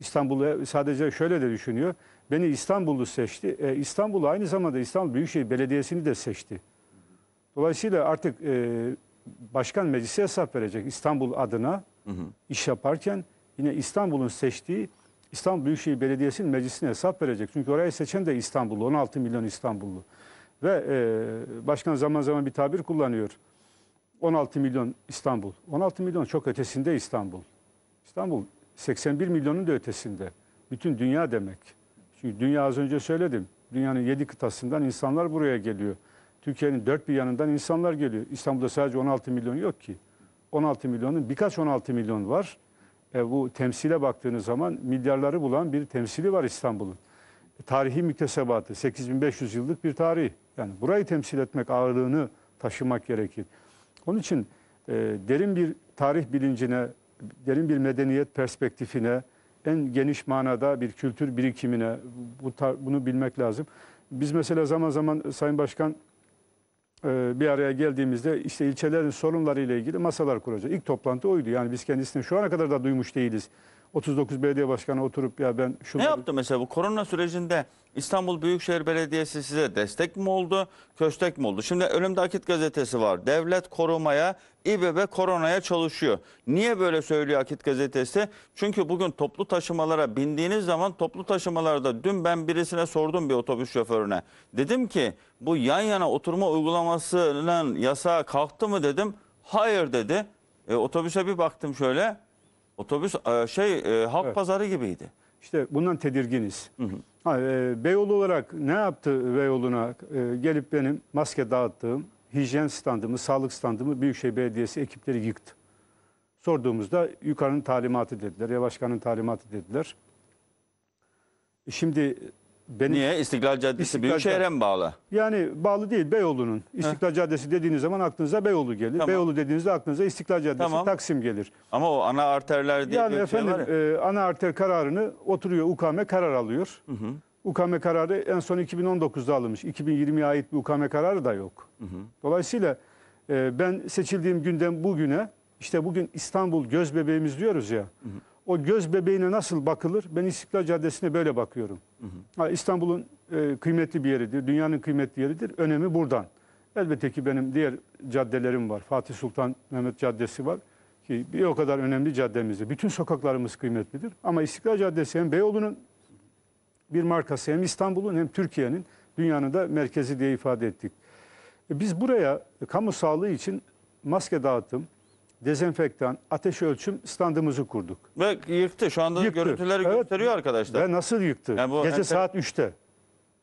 İstanbul'u e, sadece şöyle de düşünüyor. Beni İstanbullu seçti. E, İstanbul aynı zamanda İstanbul Büyükşehir Belediyesi'ni de seçti. Dolayısıyla artık e, başkan meclise hesap verecek İstanbul adına hı hı. iş yaparken yine İstanbul'un seçtiği İstanbul Büyükşehir Belediyesi'nin meclisine hesap verecek. Çünkü orayı seçen de İstanbullu 16 milyon İstanbullu ve e, başkan zaman zaman bir tabir kullanıyor. 16 milyon İstanbul. 16 milyon çok ötesinde İstanbul. İstanbul 81 milyonun da ötesinde. Bütün dünya demek. Çünkü dünya az önce söyledim. Dünyanın 7 kıtasından insanlar buraya geliyor. Türkiye'nin dört bir yanından insanlar geliyor. İstanbul'da sadece 16 milyon yok ki. 16 milyonun birkaç 16 milyon var. E, bu temsile baktığınız zaman milyarları bulan bir temsili var İstanbul'un. E, tarihi müktesebatı 8500 yıllık bir tarih. Yani burayı temsil etmek ağırlığını taşımak gerekir. Onun için e, derin bir tarih bilincine, derin bir medeniyet perspektifine, en geniş manada bir kültür birikimine bu bunu bilmek lazım. Biz mesela zaman zaman Sayın Başkan e, bir araya geldiğimizde işte ilçelerin sorunlarıyla ilgili masalar kuracak. İlk toplantı oydu. Yani biz kendisini şu ana kadar da duymuş değiliz. 39 belediye başkanı oturup ya ben şu... Ne yaptı mesela bu korona sürecinde İstanbul Büyükşehir Belediyesi size destek mi oldu, köstek mi oldu? Şimdi önümde Akit Gazetesi var. Devlet korumaya, İBB koronaya çalışıyor. Niye böyle söylüyor Akit Gazetesi? Çünkü bugün toplu taşımalara bindiğiniz zaman toplu taşımalarda dün ben birisine sordum bir otobüs şoförüne. Dedim ki bu yan yana oturma uygulamasının yasağı kalktı mı dedim. Hayır dedi. E, otobüse bir baktım şöyle Otobüs e, şey e, halk Evet. pazarı gibiydi. İşte bundan tedirginiz. Ha, e, Beyoğlu olarak ne yaptı Beyoğlu'na? E, gelip benim maske dağıttığım hijyen standımı, sağlık standımı Büyükşehir Belediyesi ekipleri yıktı. Sorduğumuzda yukarının talimatı dediler, ya başkanın talimatı dediler. Şimdi benim Niye? İstiklal Caddesi İstiklal Büyükşehir'e mi bağlı? Yani bağlı değil Beyoğlu'nun. İstiklal Heh. Caddesi dediğiniz zaman aklınıza Beyoğlu gelir. Tamam. Beyoğlu dediğinizde aklınıza İstiklal Caddesi, tamam. Taksim gelir. Ama o ana arterler diye yani şey efendim, şey var ya. E, ana arter kararını oturuyor UKM karar alıyor. Hı hı. UKM kararı en son 2019'da alınmış. 2020'ye ait bir UKM kararı da yok. Hı hı. Dolayısıyla e, ben seçildiğim günden bugüne işte bugün İstanbul göz bebeğimiz diyoruz ya. Hı hı o göz bebeğine nasıl bakılır? Ben İstiklal Caddesi'ne böyle bakıyorum. İstanbul'un e, kıymetli bir yeridir, dünyanın kıymetli yeridir. Önemi buradan. Elbette ki benim diğer caddelerim var. Fatih Sultan Mehmet Caddesi var ki bir o kadar önemli caddemizdir. Bütün sokaklarımız kıymetlidir. Ama İstiklal Caddesi hem Beyoğlu'nun bir markası hem İstanbul'un hem Türkiye'nin dünyanın da merkezi diye ifade ettik. E, biz buraya e, kamu sağlığı için maske dağıttım dezenfektan, ateş ölçüm standımızı kurduk. Ve yıktı. Şu anda yıktı. görüntüleri evet. gösteriyor arkadaşlar. Ve nasıl yıktı? Yani bu Gece saat 3'te.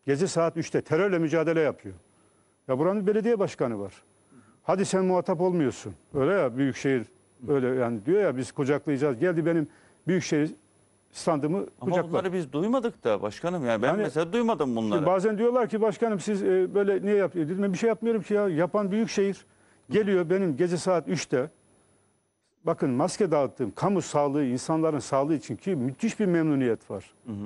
Gece saat 3'te terörle mücadele yapıyor. Ya buranın belediye başkanı var. Hadi sen muhatap olmuyorsun. Öyle ya büyükşehir öyle yani diyor ya biz kucaklayacağız. Geldi benim büyükşehir standımı kucakla. kucaklar. Ama biz duymadık da başkanım. Yani ben yani, mesela duymadım bunları. Bazen diyorlar ki başkanım siz e, böyle niye yapıyorsunuz? Ben bir şey yapmıyorum ki ya. Yapan büyükşehir geliyor benim gece saat 3'te bakın maske dağıttığım kamu sağlığı, insanların sağlığı için ki müthiş bir memnuniyet var. Hı hı.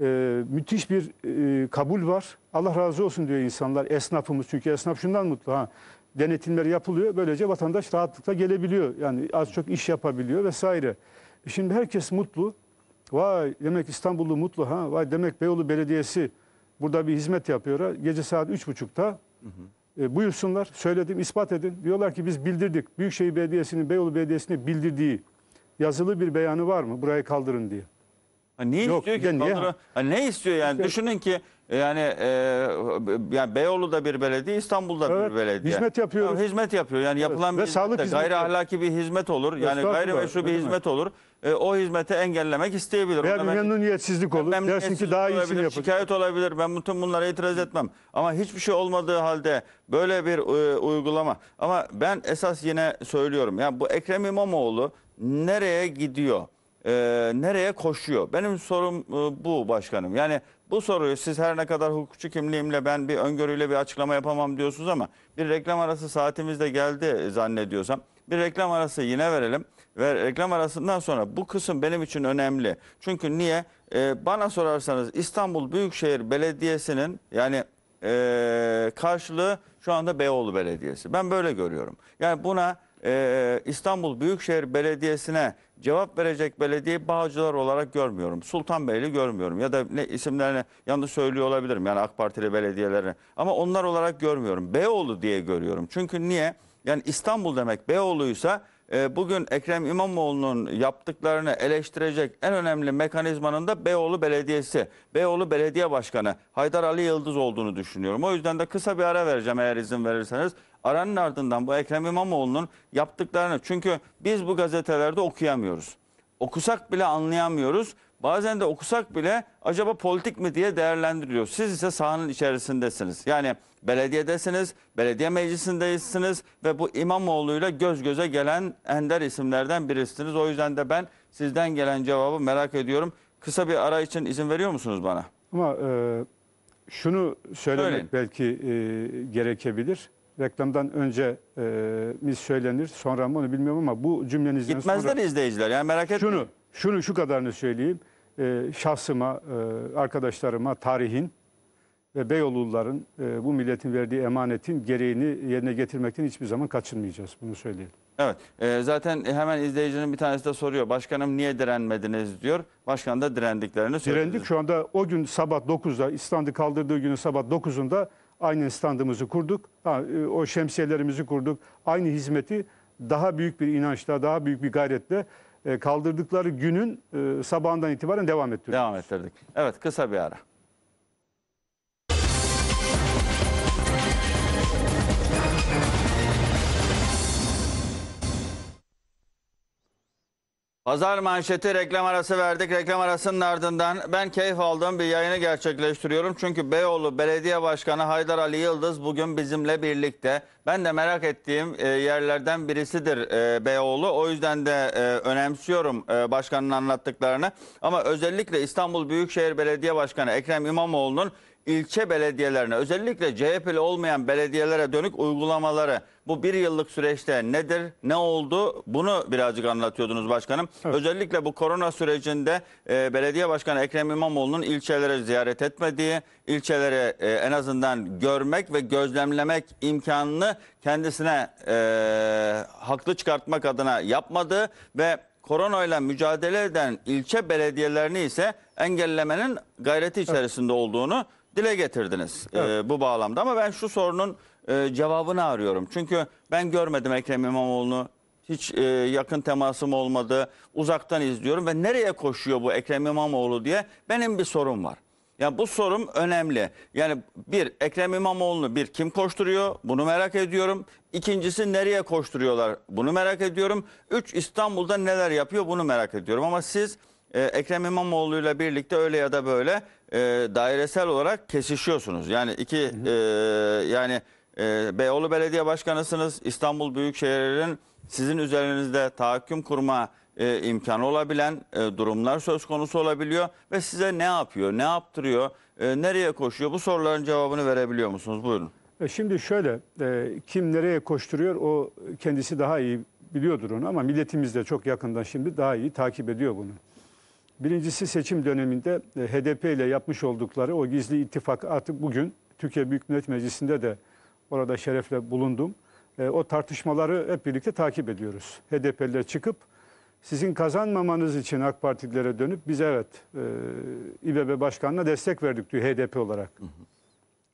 Ee, müthiş bir e, kabul var. Allah razı olsun diyor insanlar. Esnafımız çünkü esnaf şundan mutlu ha. Denetimler yapılıyor. Böylece vatandaş rahatlıkla gelebiliyor. Yani az çok iş yapabiliyor vesaire. E şimdi herkes mutlu. Vay demek İstanbullu mutlu ha. Vay demek Beyoğlu Belediyesi burada bir hizmet yapıyor. Ha. Gece saat üç buçukta e, buyursunlar, söyledim, ispat edin. Diyorlar ki biz bildirdik. Büyükşehir Belediyesi'nin, Beyoğlu Belediyesini bildirdiği yazılı bir beyanı var mı? Burayı kaldırın diye. Ha, ne Yok, istiyor ki? Niye? ha, ne istiyor yani? İşte, Düşünün ki e, yani e, yani da bir belediye, İstanbul'da evet, bir belediye. Hizmet yapıyor. Ya, hizmet yapıyor. Yani yapılan evet, bir ve hizmet de, gayri ahlaki bir hizmet olur. Yani gayri meşru bir hizmet olur e, o hizmeti engellemek isteyebilir. Veya bir memnuniyetsizlik olur. Dersin ki daha iyisini yapacak. Şikayet olabilir. Ben bütün bunlara itiraz etmem. Ama hiçbir şey olmadığı halde böyle bir e, uygulama. Ama ben esas yine söylüyorum. Yani bu Ekrem İmamoğlu nereye gidiyor? E, nereye koşuyor? Benim sorum e, bu başkanım. Yani bu soruyu siz her ne kadar hukukçu kimliğimle ben bir öngörüyle bir açıklama yapamam diyorsunuz ama bir reklam arası saatimiz de geldi zannediyorsam. Bir reklam arası yine verelim ve reklam arasından sonra bu kısım benim için önemli. Çünkü niye? Ee, bana sorarsanız İstanbul Büyükşehir Belediyesi'nin yani e, karşılığı şu anda Beyoğlu Belediyesi. Ben böyle görüyorum. Yani buna e, İstanbul Büyükşehir Belediyesi'ne cevap verecek belediye Bağcılar olarak görmüyorum. Sultanbeyli görmüyorum ya da ne isimlerini yanlış söylüyor olabilirim yani AK Partili belediyelerini. Ama onlar olarak görmüyorum. Beyoğlu diye görüyorum. Çünkü niye? Yani İstanbul demek Beyoğlu'ysa ee, bugün Ekrem İmamoğlu'nun yaptıklarını eleştirecek en önemli mekanizmanın da Beyoğlu Belediyesi, Beyoğlu Belediye Başkanı Haydar Ali Yıldız olduğunu düşünüyorum. O yüzden de kısa bir ara vereceğim eğer izin verirseniz. Aranın ardından bu Ekrem İmamoğlu'nun yaptıklarını çünkü biz bu gazetelerde okuyamıyoruz. Okusak bile anlayamıyoruz bazen de okusak bile acaba politik mi diye değerlendiriliyor. Siz ise sahanın içerisindesiniz. Yani belediyedesiniz, belediye meclisindesiniz ve bu İmamoğlu'yla göz göze gelen ender isimlerden birisiniz. O yüzden de ben sizden gelen cevabı merak ediyorum. Kısa bir ara için izin veriyor musunuz bana? Ama e, şunu söylemek Söyleyin. belki e, gerekebilir. Reklamdan önce e, mi söylenir sonra mı onu bilmiyorum ama bu cümlenizden Gitmezler sonra izleyiciler yani merak etmeyin. şunu şunu şu kadarını söyleyeyim. E, şahsıma, e, arkadaşlarıma tarihin ve Beyoğlu'luların e, bu milletin verdiği emanetin gereğini yerine getirmekten hiçbir zaman kaçınmayacağız. Bunu söyleyelim. Evet e, zaten hemen izleyicinin bir tanesi de soruyor. Başkanım niye direnmediniz diyor. Başkan da direndiklerini söylüyor. Direndik şu anda o gün sabah 9'da standı kaldırdığı günün sabah 9'unda aynı standımızı kurduk. Ha, e, o şemsiyelerimizi kurduk. Aynı hizmeti daha büyük bir inançla daha büyük bir gayretle e, kaldırdıkları günün e, sabahından itibaren devam ettiriyoruz. Devam ettirdik. Evet kısa bir ara. Pazar manşeti reklam arası verdik. Reklam arasının ardından ben keyif aldığım bir yayını gerçekleştiriyorum. Çünkü Beyoğlu Belediye Başkanı Haydar Ali Yıldız bugün bizimle birlikte. Ben de merak ettiğim e, yerlerden birisidir e, Beyoğlu. O yüzden de e, önemsiyorum başkanın anlattıklarını. Ama özellikle İstanbul Büyükşehir Belediye Başkanı Ekrem İmamoğlu'nun ilçe belediyelerine özellikle CHP'li olmayan belediyelere dönük uygulamaları bu bir yıllık süreçte nedir, ne oldu bunu birazcık anlatıyordunuz başkanım. Evet. Özellikle bu korona sürecinde e, belediye başkanı Ekrem İmamoğlu'nun ilçelere ziyaret etmediği, ilçeleri e, en azından görmek ve gözlemlemek imkanını kendisine e, haklı çıkartmak adına yapmadığı ve koronayla mücadele eden ilçe belediyelerini ise engellemenin gayreti içerisinde evet. olduğunu dile getirdiniz evet. e, bu bağlamda. Ama ben şu sorunun e, cevabını arıyorum. Çünkü ben görmedim Ekrem İmamoğlu'nu. Hiç e, yakın temasım olmadı. Uzaktan izliyorum ve nereye koşuyor bu Ekrem İmamoğlu diye benim bir sorum var. Ya bu sorum önemli. Yani bir Ekrem İmamoğlu'nu bir kim koşturuyor? Bunu merak ediyorum. İkincisi nereye koşturuyorlar? Bunu merak ediyorum. Üç İstanbul'da neler yapıyor? Bunu merak ediyorum. Ama siz ee, Ekrem İmamoğlu ile birlikte öyle ya da böyle e, dairesel olarak kesişiyorsunuz. Yani iki e, yani e, Beyoğlu Belediye Başkanısınız. İstanbul Büyükşehir'in sizin üzerinizde tahakküm kurma e, imkanı olabilen e, durumlar söz konusu olabiliyor ve size ne yapıyor, ne yaptırıyor, e, nereye koşuyor bu soruların cevabını verebiliyor musunuz? Buyurun. E, şimdi şöyle, e, kim nereye koşturuyor o kendisi daha iyi biliyordur onu ama milletimiz de çok yakından şimdi daha iyi takip ediyor bunu. Birincisi seçim döneminde e, HDP ile yapmış oldukları o gizli ittifak artık bugün Türkiye Büyük Millet Meclisi'nde de orada şerefle bulundum. E, o tartışmaları hep birlikte takip ediyoruz. HDP'liler çıkıp sizin kazanmamanız için AK Partililere dönüp biz evet e, İBB Başkanı'na destek verdik diyor HDP olarak. Hı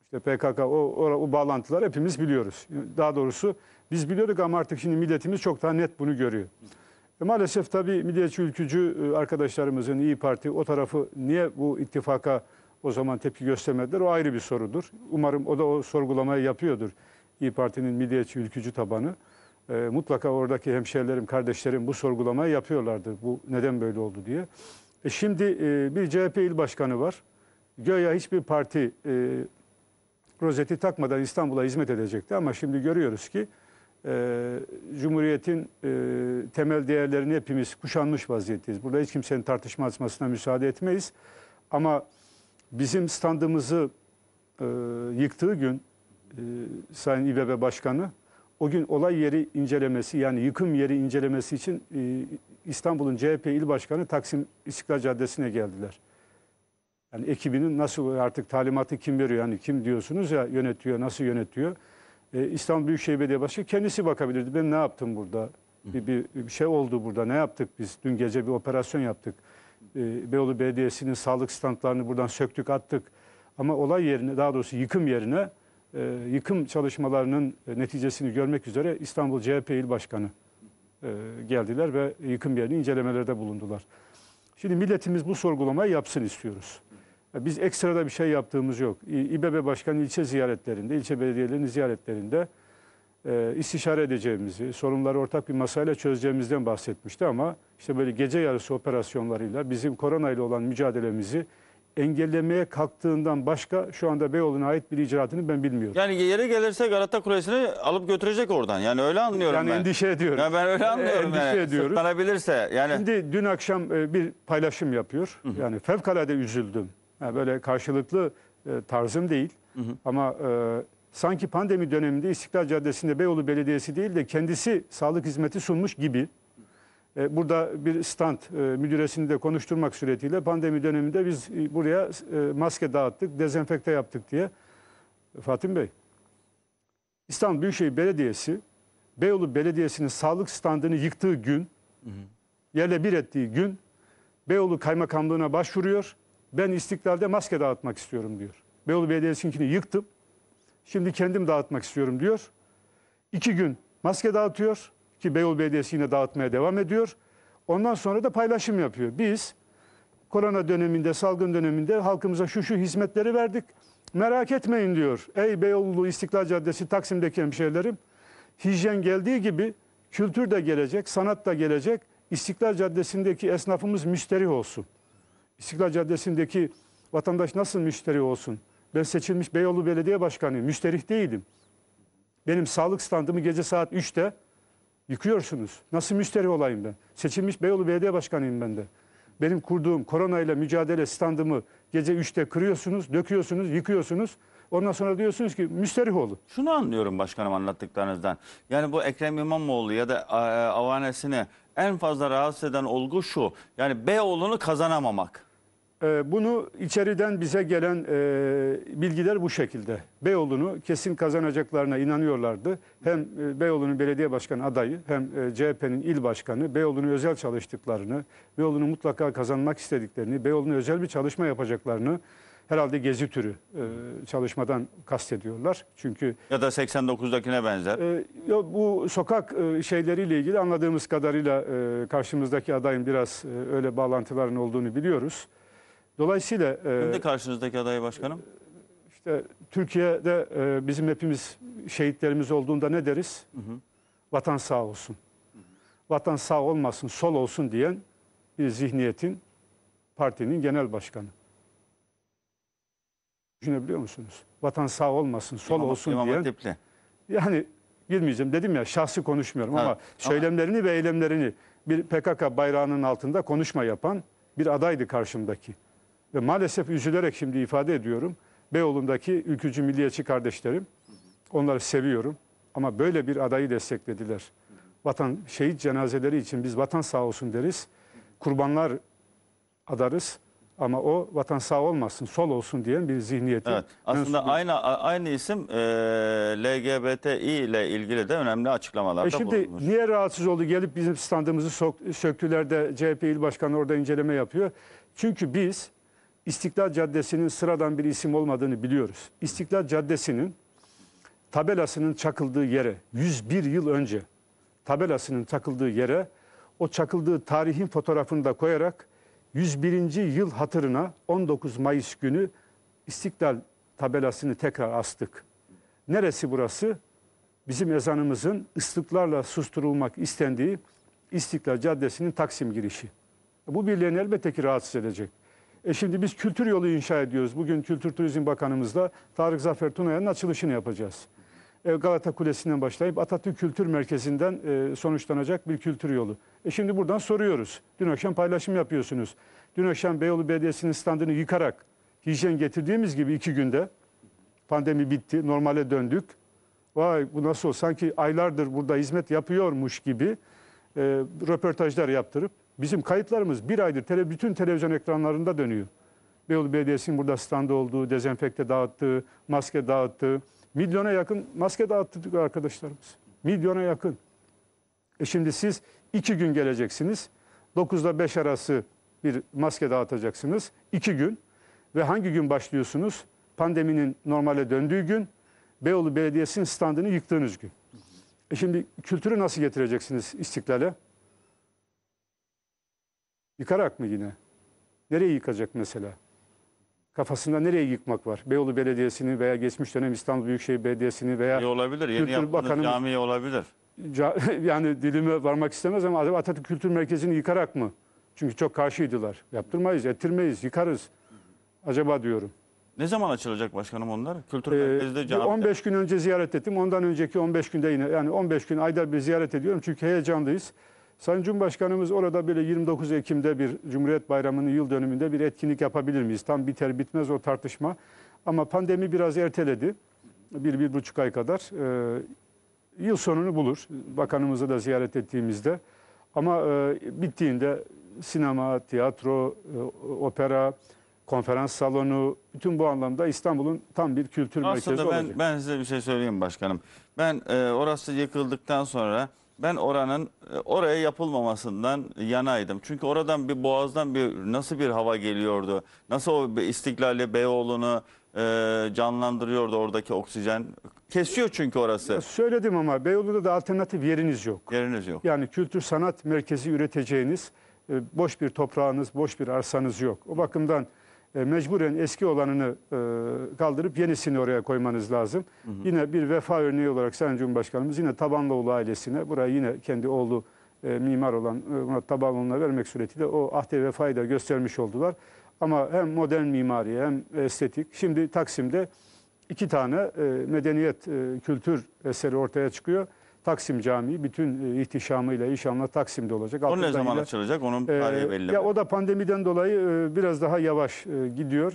İşte PKK o, o, o bağlantılar hepimiz biliyoruz. Daha doğrusu biz biliyorduk ama artık şimdi milletimiz çok daha net bunu görüyor. E, maalesef tabii milliyetçi ülkücü e, arkadaşlarımızın İyi Parti o tarafı niye bu ittifaka o zaman tepki göstermediler o ayrı bir sorudur. Umarım o da o sorgulamayı yapıyordur İyi Parti'nin milliyetçi ülkücü tabanı. E, mutlaka oradaki hemşehrilerim, kardeşlerim bu sorgulamayı yapıyorlardır. Bu neden böyle oldu diye. E, şimdi e, bir CHP il başkanı var. Göya hiçbir parti e, rozeti takmadan İstanbul'a hizmet edecekti ama şimdi görüyoruz ki e, Cumhuriyet'in e, temel değerlerini hepimiz kuşanmış vaziyetteyiz. Burada hiç kimsenin tartışma açmasına müsaade etmeyiz. Ama bizim standımızı e, yıktığı gün e, Sayın İBB Başkanı o gün olay yeri incelemesi yani yıkım yeri incelemesi için e, İstanbul'un CHP İl Başkanı Taksim İstiklal Caddesi'ne geldiler. Yani ekibinin nasıl artık talimatı kim veriyor? Yani kim diyorsunuz ya yönetiyor, nasıl yönetiyor? E, İstanbul Büyükşehir Belediye Başkanı kendisi bakabilirdi. Ben ne yaptım burada? Bir, bir, bir şey oldu burada. Ne yaptık biz? Dün gece bir operasyon yaptık. E, Beyoğlu Belediyesi'nin sağlık standlarını buradan söktük attık. Ama olay yerine daha doğrusu yıkım yerine e, yıkım çalışmalarının neticesini görmek üzere İstanbul CHP İl Başkanı geldiler ve yıkım yerini incelemelerde bulundular. Şimdi milletimiz bu sorgulamayı yapsın istiyoruz. Biz ekstra da bir şey yaptığımız yok. İBB Başkanı ilçe ziyaretlerinde, ilçe belediyelerinin ziyaretlerinde e, istişare edeceğimizi, sorunları ortak bir masayla çözeceğimizden bahsetmişti ama işte böyle gece yarısı operasyonlarıyla bizim koronayla olan mücadelemizi engellemeye kalktığından başka şu anda Beyoğlu'na ait bir icraatını ben bilmiyorum. Yani yere gelirse Galata Kulesi'ni alıp götürecek oradan. Yani öyle anlıyorum yani ben. Yani endişe ediyorum. Yani ben öyle anlıyorum. Endişe yani. ediyoruz. Sırtlanabilirse yani. Şimdi dün akşam e, bir paylaşım yapıyor. Hı hı. Yani fevkalade üzüldüm. Yani böyle karşılıklı e, tarzım değil. Hı hı. Ama e, sanki pandemi döneminde İstiklal Caddesi'nde Beyoğlu Belediyesi değil de kendisi sağlık hizmeti sunmuş gibi. E, burada bir stand e, müdüresini de konuşturmak suretiyle pandemi döneminde biz e, buraya e, maske dağıttık, dezenfekte yaptık diye. Fatih Bey, İstanbul Büyükşehir Belediyesi Beyoğlu Belediyesi'nin sağlık standını yıktığı gün, hı hı. yerle bir ettiği gün Beyoğlu Kaymakamlığı'na başvuruyor ben istiklalde maske dağıtmak istiyorum diyor. Beyoğlu Belediyesi'nkini yıktım. Şimdi kendim dağıtmak istiyorum diyor. İki gün maske dağıtıyor ki Beyoğlu Belediyesi yine dağıtmaya devam ediyor. Ondan sonra da paylaşım yapıyor. Biz korona döneminde, salgın döneminde halkımıza şu şu hizmetleri verdik. Merak etmeyin diyor. Ey Beyoğlu İstiklal Caddesi Taksim'deki hemşehrilerim. Hijyen geldiği gibi kültür de gelecek, sanat da gelecek. İstiklal Caddesi'ndeki esnafımız müsterih olsun. İstiklal Caddesi'ndeki vatandaş nasıl müşteri olsun? Ben seçilmiş Beyoğlu Belediye Başkanıyım. Müşterih değilim. Benim sağlık standımı gece saat 3'te yıkıyorsunuz. Nasıl müşteri olayım ben? Seçilmiş Beyoğlu Belediye Başkanıyım ben de. Benim kurduğum koronayla mücadele standımı gece 3'te kırıyorsunuz, döküyorsunuz, yıkıyorsunuz. Ondan sonra diyorsunuz ki müsterih oldu. Şunu anlıyorum başkanım anlattıklarınızdan. Yani bu Ekrem İmamoğlu ya da e, avanesini en fazla rahatsız eden olgu şu. Yani Beyoğlu'nu kazanamamak. Ee, bunu içeriden bize gelen e, bilgiler bu şekilde. Beyoğlu'nu kesin kazanacaklarına inanıyorlardı. Hem e, Beyoğlu'nun belediye başkanı adayı hem e, CHP'nin il başkanı Beyoğlu'nu özel çalıştıklarını, Beyoğlu'nu mutlaka kazanmak istediklerini, Beyoğlu'nu özel bir çalışma yapacaklarını herhalde gezi türü e, çalışmadan kastediyorlar. Çünkü ya da 89'dakine benzer. ya bu sokak e, şeyleriyle ilgili anladığımız kadarıyla karşımızdaki adayın biraz öyle bağlantıların olduğunu biliyoruz. Dolayısıyla... Hem de karşınızdaki aday başkanım. E, işte Türkiye'de e, bizim hepimiz şehitlerimiz olduğunda ne deriz? Hı hı. Vatan sağ olsun. Vatan sağ olmasın, sol olsun diyen bir zihniyetin partinin genel başkanı. Düşünebiliyor musunuz? Vatan sağ olmasın, sol İmam, olsun İmam diyen. Hatipli. Yani girmeyeceğim dedim ya şahsi konuşmuyorum ha, ama söylemlerini ve eylemlerini bir PKK bayrağının altında konuşma yapan bir adaydı karşımdaki ve maalesef üzülerek şimdi ifade ediyorum. Beyoğlu'ndaki ülkücü milliyetçi kardeşlerim, onları seviyorum ama böyle bir adayı desteklediler. Vatan şehit cenazeleri için biz vatan sağ olsun deriz. Kurbanlar adarız ama o vatan sağ olmasın, sol olsun diyen bir zihniyeti. Evet, aslında aynı aynı isim e, LGBTİ ile ilgili de önemli açıklamalarda e şimdi bulunmuş. Niye rahatsız oldu gelip bizim standımızı sok, söktüler de CHP İl Başkanı orada inceleme yapıyor. Çünkü biz İstiklal Caddesi'nin sıradan bir isim olmadığını biliyoruz. İstiklal Caddesi'nin tabelasının çakıldığı yere 101 yıl önce tabelasının takıldığı yere o çakıldığı tarihin fotoğrafını da koyarak 101. yıl hatırına 19 Mayıs günü İstiklal tabelasını tekrar astık. Neresi burası? Bizim ezanımızın ıslıklarla susturulmak istendiği İstiklal Caddesi'nin Taksim girişi. Bu birliğini elbette ki rahatsız edecek. E şimdi biz kültür yolu inşa ediyoruz. Bugün Kültür Turizm Bakanımızla Tarık Zafer Tunay'ın açılışını yapacağız. E, Galata Kulesi'nden başlayıp Atatürk Kültür Merkezi'nden e, sonuçlanacak bir kültür yolu. E şimdi buradan soruyoruz. Dün akşam paylaşım yapıyorsunuz. Dün akşam Beyoğlu Belediyesi'nin standını yıkarak hijyen getirdiğimiz gibi iki günde pandemi bitti, normale döndük. Vay bu nasıl sanki aylardır burada hizmet yapıyormuş gibi e, röportajlar yaptırıp Bizim kayıtlarımız bir aydır tele, bütün televizyon ekranlarında dönüyor. Beyoğlu Belediyesi'nin burada standı olduğu, dezenfekte dağıttığı, maske dağıttığı, milyona yakın maske dağıttık arkadaşlarımız. Milyona yakın. E şimdi siz iki gün geleceksiniz. 9'da 5 arası bir maske dağıtacaksınız. iki gün. Ve hangi gün başlıyorsunuz? Pandeminin normale döndüğü gün, Beyoğlu Belediyesi'nin standını yıktığınız gün. E şimdi kültürü nasıl getireceksiniz istiklale? Yıkarak mı yine? Nereye yıkacak mesela? Kafasında nereye yıkmak var? Beyoğlu Belediyesi'ni veya geçmiş dönem İstanbul Büyükşehir Belediyesi'ni veya... Ne olabilir? Yeni Kültür Bakanı camiye olabilir. *laughs* yani dilime varmak istemez ama Atatürk Kültür Merkezi'ni yıkarak mı? Çünkü çok karşıydılar. Yaptırmayız, ettirmeyiz, yıkarız. Acaba diyorum. Ne zaman açılacak başkanım onlar? Kültür ee, merkezde camide. 15 gün önce ziyaret ettim. Ondan önceki 15 günde yine yani 15 gün ayda bir ziyaret ediyorum. Çünkü heyecanlıyız. Sayın Cumhurbaşkanımız orada böyle 29 Ekim'de bir Cumhuriyet Bayramı'nın yıl dönümünde bir etkinlik yapabilir miyiz? Tam biter bitmez o tartışma. Ama pandemi biraz erteledi. Bir, bir buçuk ay kadar. E, yıl sonunu bulur. Bakanımızı da ziyaret ettiğimizde. Ama e, bittiğinde sinema, tiyatro, e, opera, konferans salonu, bütün bu anlamda İstanbul'un tam bir kültür Aslında merkezi ben, olacak. Aslında ben size bir şey söyleyeyim başkanım. Ben e, orası yıkıldıktan sonra... Ben oranın e, oraya yapılmamasından yanaydım. Çünkü oradan bir boğazdan bir nasıl bir hava geliyordu? Nasıl o İstiklal'i, Beyoğlu'nu e, canlandırıyordu oradaki oksijen? Kesiyor çünkü orası. Ya söyledim ama Beyoğlu'da da alternatif yeriniz yok. Yeriniz yok. Yani kültür sanat merkezi üreteceğiniz e, boş bir toprağınız, boş bir arsanız yok. O bakımdan e, mecburen eski olanını e, kaldırıp yenisini oraya koymanız lazım. Hı hı. Yine bir vefa örneği olarak Sayın Cumhurbaşkanımız yine Tabanlıoğlu ailesine buraya yine kendi oğlu e, mimar olan e, Murat Tabanlıoğlu'na vermek suretiyle o ahde vefayı da göstermiş oldular. Ama hem modern mimari hem estetik. Şimdi Taksim'de iki tane medeniyet kültür eseri ortaya çıkıyor. Taksim Camii bütün e, ihtişamıyla inşallah Taksim'de olacak. O ne zaman açılacak? Onun tarihi e, belli mi? Ya o da pandemiden dolayı e, biraz daha yavaş gidiyor.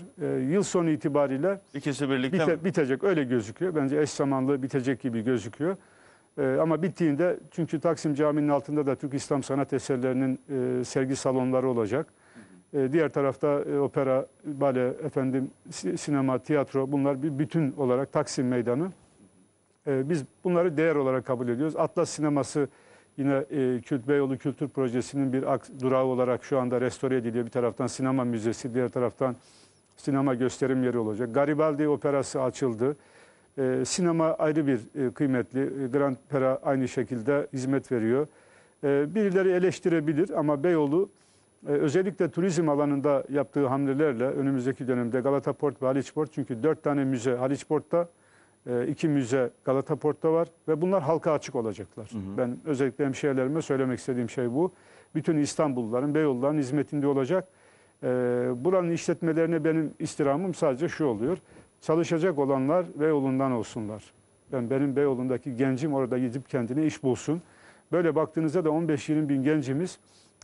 Yıl sonu itibariyle ikisi birlikte bite, bitecek öyle gözüküyor. Bence eş zamanlı bitecek gibi gözüküyor. Ama bittiğinde çünkü Taksim Camii'nin altında da Türk İslam sanat eserlerinin sergi salonları olacak. Diğer tarafta opera, bale, efendim sinema, tiyatro bunlar bir bütün olarak Taksim Meydanı ee, biz bunları değer olarak kabul ediyoruz. Atlas sineması yine e, Kürt Beyoğlu Kültür Projesi'nin bir durağı olarak şu anda restore ediliyor. Bir taraftan sinema müzesi, diğer taraftan sinema gösterim yeri olacak. Garibaldi Operası açıldı. Ee, sinema ayrı bir e, kıymetli. Ee, Grand Pera aynı şekilde hizmet veriyor. birileri eleştirebilir ama Beyoğlu e, özellikle turizm alanında yaptığı hamlelerle önümüzdeki dönemde Galata Port ve Haliç Port çünkü dört tane müze Haliç Port'ta ee, iki müze Galata Port'ta var ve bunlar halka açık olacaklar. Hı hı. Ben özellikle hemşehrilerime söylemek istediğim şey bu. Bütün İstanbulluların, Beyoğulların hizmetinde olacak. E, buranın işletmelerine benim istirhamım sadece şu oluyor. Çalışacak olanlar Beyoğlu'ndan olsunlar. Ben benim Beyoğlu'ndaki gencim orada gidip kendine iş bulsun. Böyle baktığınızda da 15-20 bin gencimiz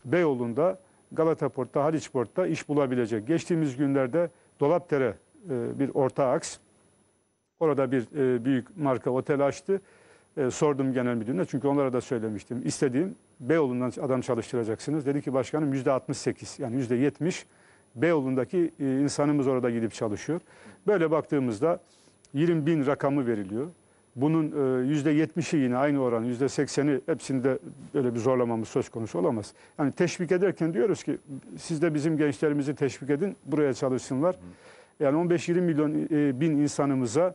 Beyoğlu'nda, Galata Port'ta, Haliç Port'ta iş bulabilecek. Geçtiğimiz günlerde Dolapdere e, bir orta aks Orada bir e, büyük marka otel açtı. E, sordum genel müdürüne çünkü onlara da söylemiştim. İstediğim Beyoğlu'ndan adam çalıştıracaksınız. Dedi ki başkanım %68 yani %70 Beyoğlu'ndaki e, insanımız orada gidip çalışıyor. Böyle baktığımızda 20 bin rakamı veriliyor. Bunun %70'i e, yine aynı oran, %80'i hepsinde böyle bir zorlamamız söz konusu olamaz. Yani teşvik ederken diyoruz ki siz de bizim gençlerimizi teşvik edin, buraya çalışsınlar. Yani 15-20 milyon e, bin insanımıza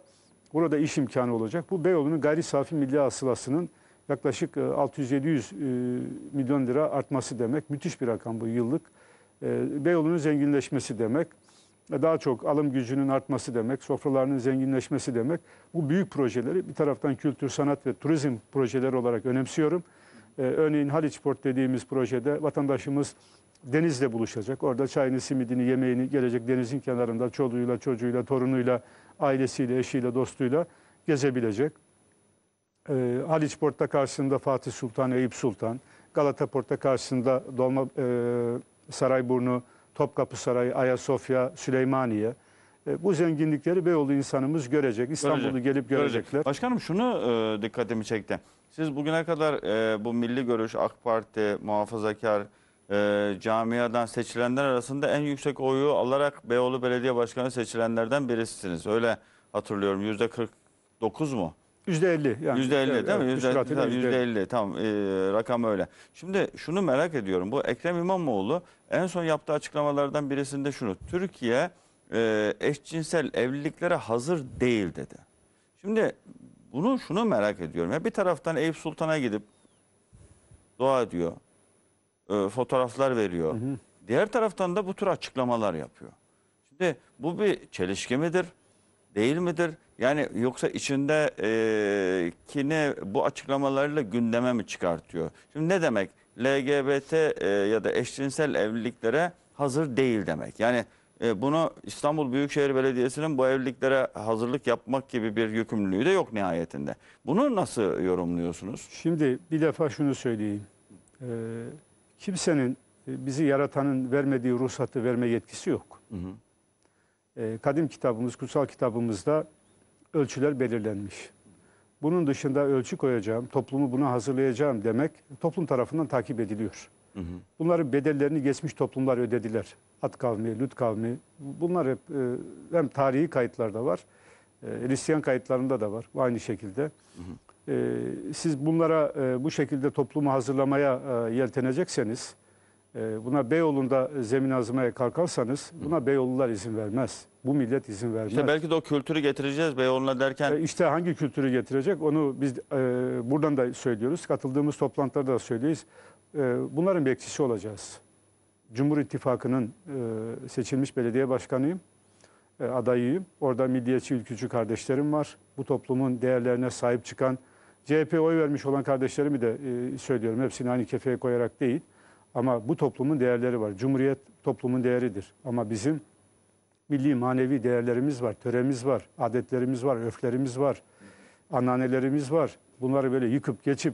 Burada iş imkanı olacak. Bu Beyoğlu'nun gayri safi milli hasılasının yaklaşık 600-700 e, e, milyon lira artması demek. Müthiş bir rakam bu yıllık. E, Beyoğlu'nun zenginleşmesi demek. Daha çok alım gücünün artması demek, sofralarının zenginleşmesi demek. Bu büyük projeleri bir taraftan kültür, sanat ve turizm projeleri olarak önemsiyorum. Örneğin Haliçport dediğimiz projede vatandaşımız denizle buluşacak. Orada çayını, simidini, yemeğini gelecek denizin kenarında çoluğuyla, çocuğuyla, torunuyla ailesiyle, eşiyle, dostuyla gezebilecek. E, Haliç Port'ta karşısında Fatih Sultan, Eyüp Sultan, Galata Port'ta karşısında Dolma e, Sarayburnu, Topkapı Sarayı, Ayasofya, Süleymaniye. E, bu zenginlikleri Beyoğlu insanımız görecek. İstanbul'u Görecek. gelip görecekler. Başkanım şunu e, dikkatimi çekti. Siz bugüne kadar e, bu milli görüş, AK Parti, muhafazakar, e, camiadan seçilenler arasında en yüksek oyu alarak Beyoğlu Belediye Başkanı seçilenlerden birisisiniz. Öyle hatırlıyorum. Yüzde 49 mu? Yüzde 50. Yani. Yüzde 50 değil mi? Yüzde 50. Tamam e, rakam öyle. Şimdi şunu merak ediyorum. Bu Ekrem İmamoğlu en son yaptığı açıklamalardan birisinde şunu. Türkiye e, eşcinsel evliliklere hazır değil dedi. Şimdi bunu şunu merak ediyorum. Ya bir taraftan Eyüp Sultan'a gidip dua ediyor e, fotoğraflar veriyor. Hı hı. Diğer taraftan da bu tür açıklamalar yapıyor. Şimdi bu bir çelişki midir? Değil midir? Yani yoksa içinde e, kini bu açıklamalarıyla gündeme mi çıkartıyor? Şimdi ne demek? LGBT e, ya da eşcinsel evliliklere hazır değil demek. Yani e, bunu İstanbul Büyükşehir Belediyesi'nin bu evliliklere hazırlık yapmak gibi bir yükümlülüğü de yok nihayetinde. Bunu nasıl yorumluyorsunuz? Şimdi bir defa şunu söyleyeyim. Ee, kimsenin e, bizi yaratanın vermediği ruhsatı verme yetkisi yok. Hı hı. E, kadim kitabımız, kutsal kitabımızda ölçüler belirlenmiş. Bunun dışında ölçü koyacağım, toplumu buna hazırlayacağım demek toplum tarafından takip ediliyor. Hı hı. Bunların bedellerini geçmiş toplumlar ödediler. At kavmi, Lüt kavmi bunlar hep e, hem tarihi kayıtlarda var, Hristiyan kayıtlarında da var aynı şekilde. Hı hı. Ee, siz bunlara e, bu şekilde toplumu hazırlamaya e, yeltenecekseniz, e, buna Beyoğlu'nda zemin hazırlamaya kalkarsanız buna Beyoğlular izin vermez. Bu millet izin vermez. İşte belki de o kültürü getireceğiz Beyoğlu'na derken. İşte hangi kültürü getirecek onu biz buradan da söylüyoruz. Katıldığımız toplantılarda da söylüyoruz. Bunların bekçisi olacağız. Cumhur İttifakı'nın seçilmiş belediye başkanıyım adayıyım. Orada milliyetçi ülkücü kardeşlerim var. Bu toplumun değerlerine sahip çıkan CHP'ye oy vermiş olan kardeşlerimi de e, söylüyorum. Hepsini aynı kefeye koyarak değil. Ama bu toplumun değerleri var. Cumhuriyet toplumun değeridir. Ama bizim milli manevi değerlerimiz var, töremiz var, adetlerimiz var, öflerimiz var, ananelerimiz var. Bunları böyle yıkıp geçip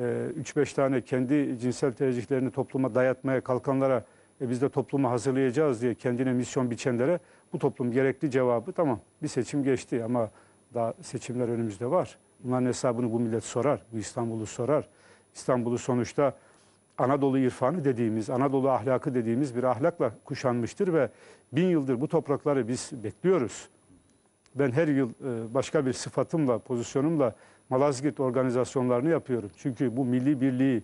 3-5 e, tane kendi cinsel tercihlerini topluma dayatmaya kalkanlara e, biz de toplumu hazırlayacağız diye kendine misyon biçenlere bu toplum gerekli cevabı tamam bir seçim geçti ama daha seçimler önümüzde var. Bunların hesabını bu millet sorar, bu İstanbul'u sorar. İstanbul'u sonuçta Anadolu irfanı dediğimiz, Anadolu ahlakı dediğimiz bir ahlakla kuşanmıştır ve bin yıldır bu toprakları biz bekliyoruz. Ben her yıl e, başka bir sıfatımla, pozisyonumla Malazgirt organizasyonlarını yapıyorum. Çünkü bu milli birliği,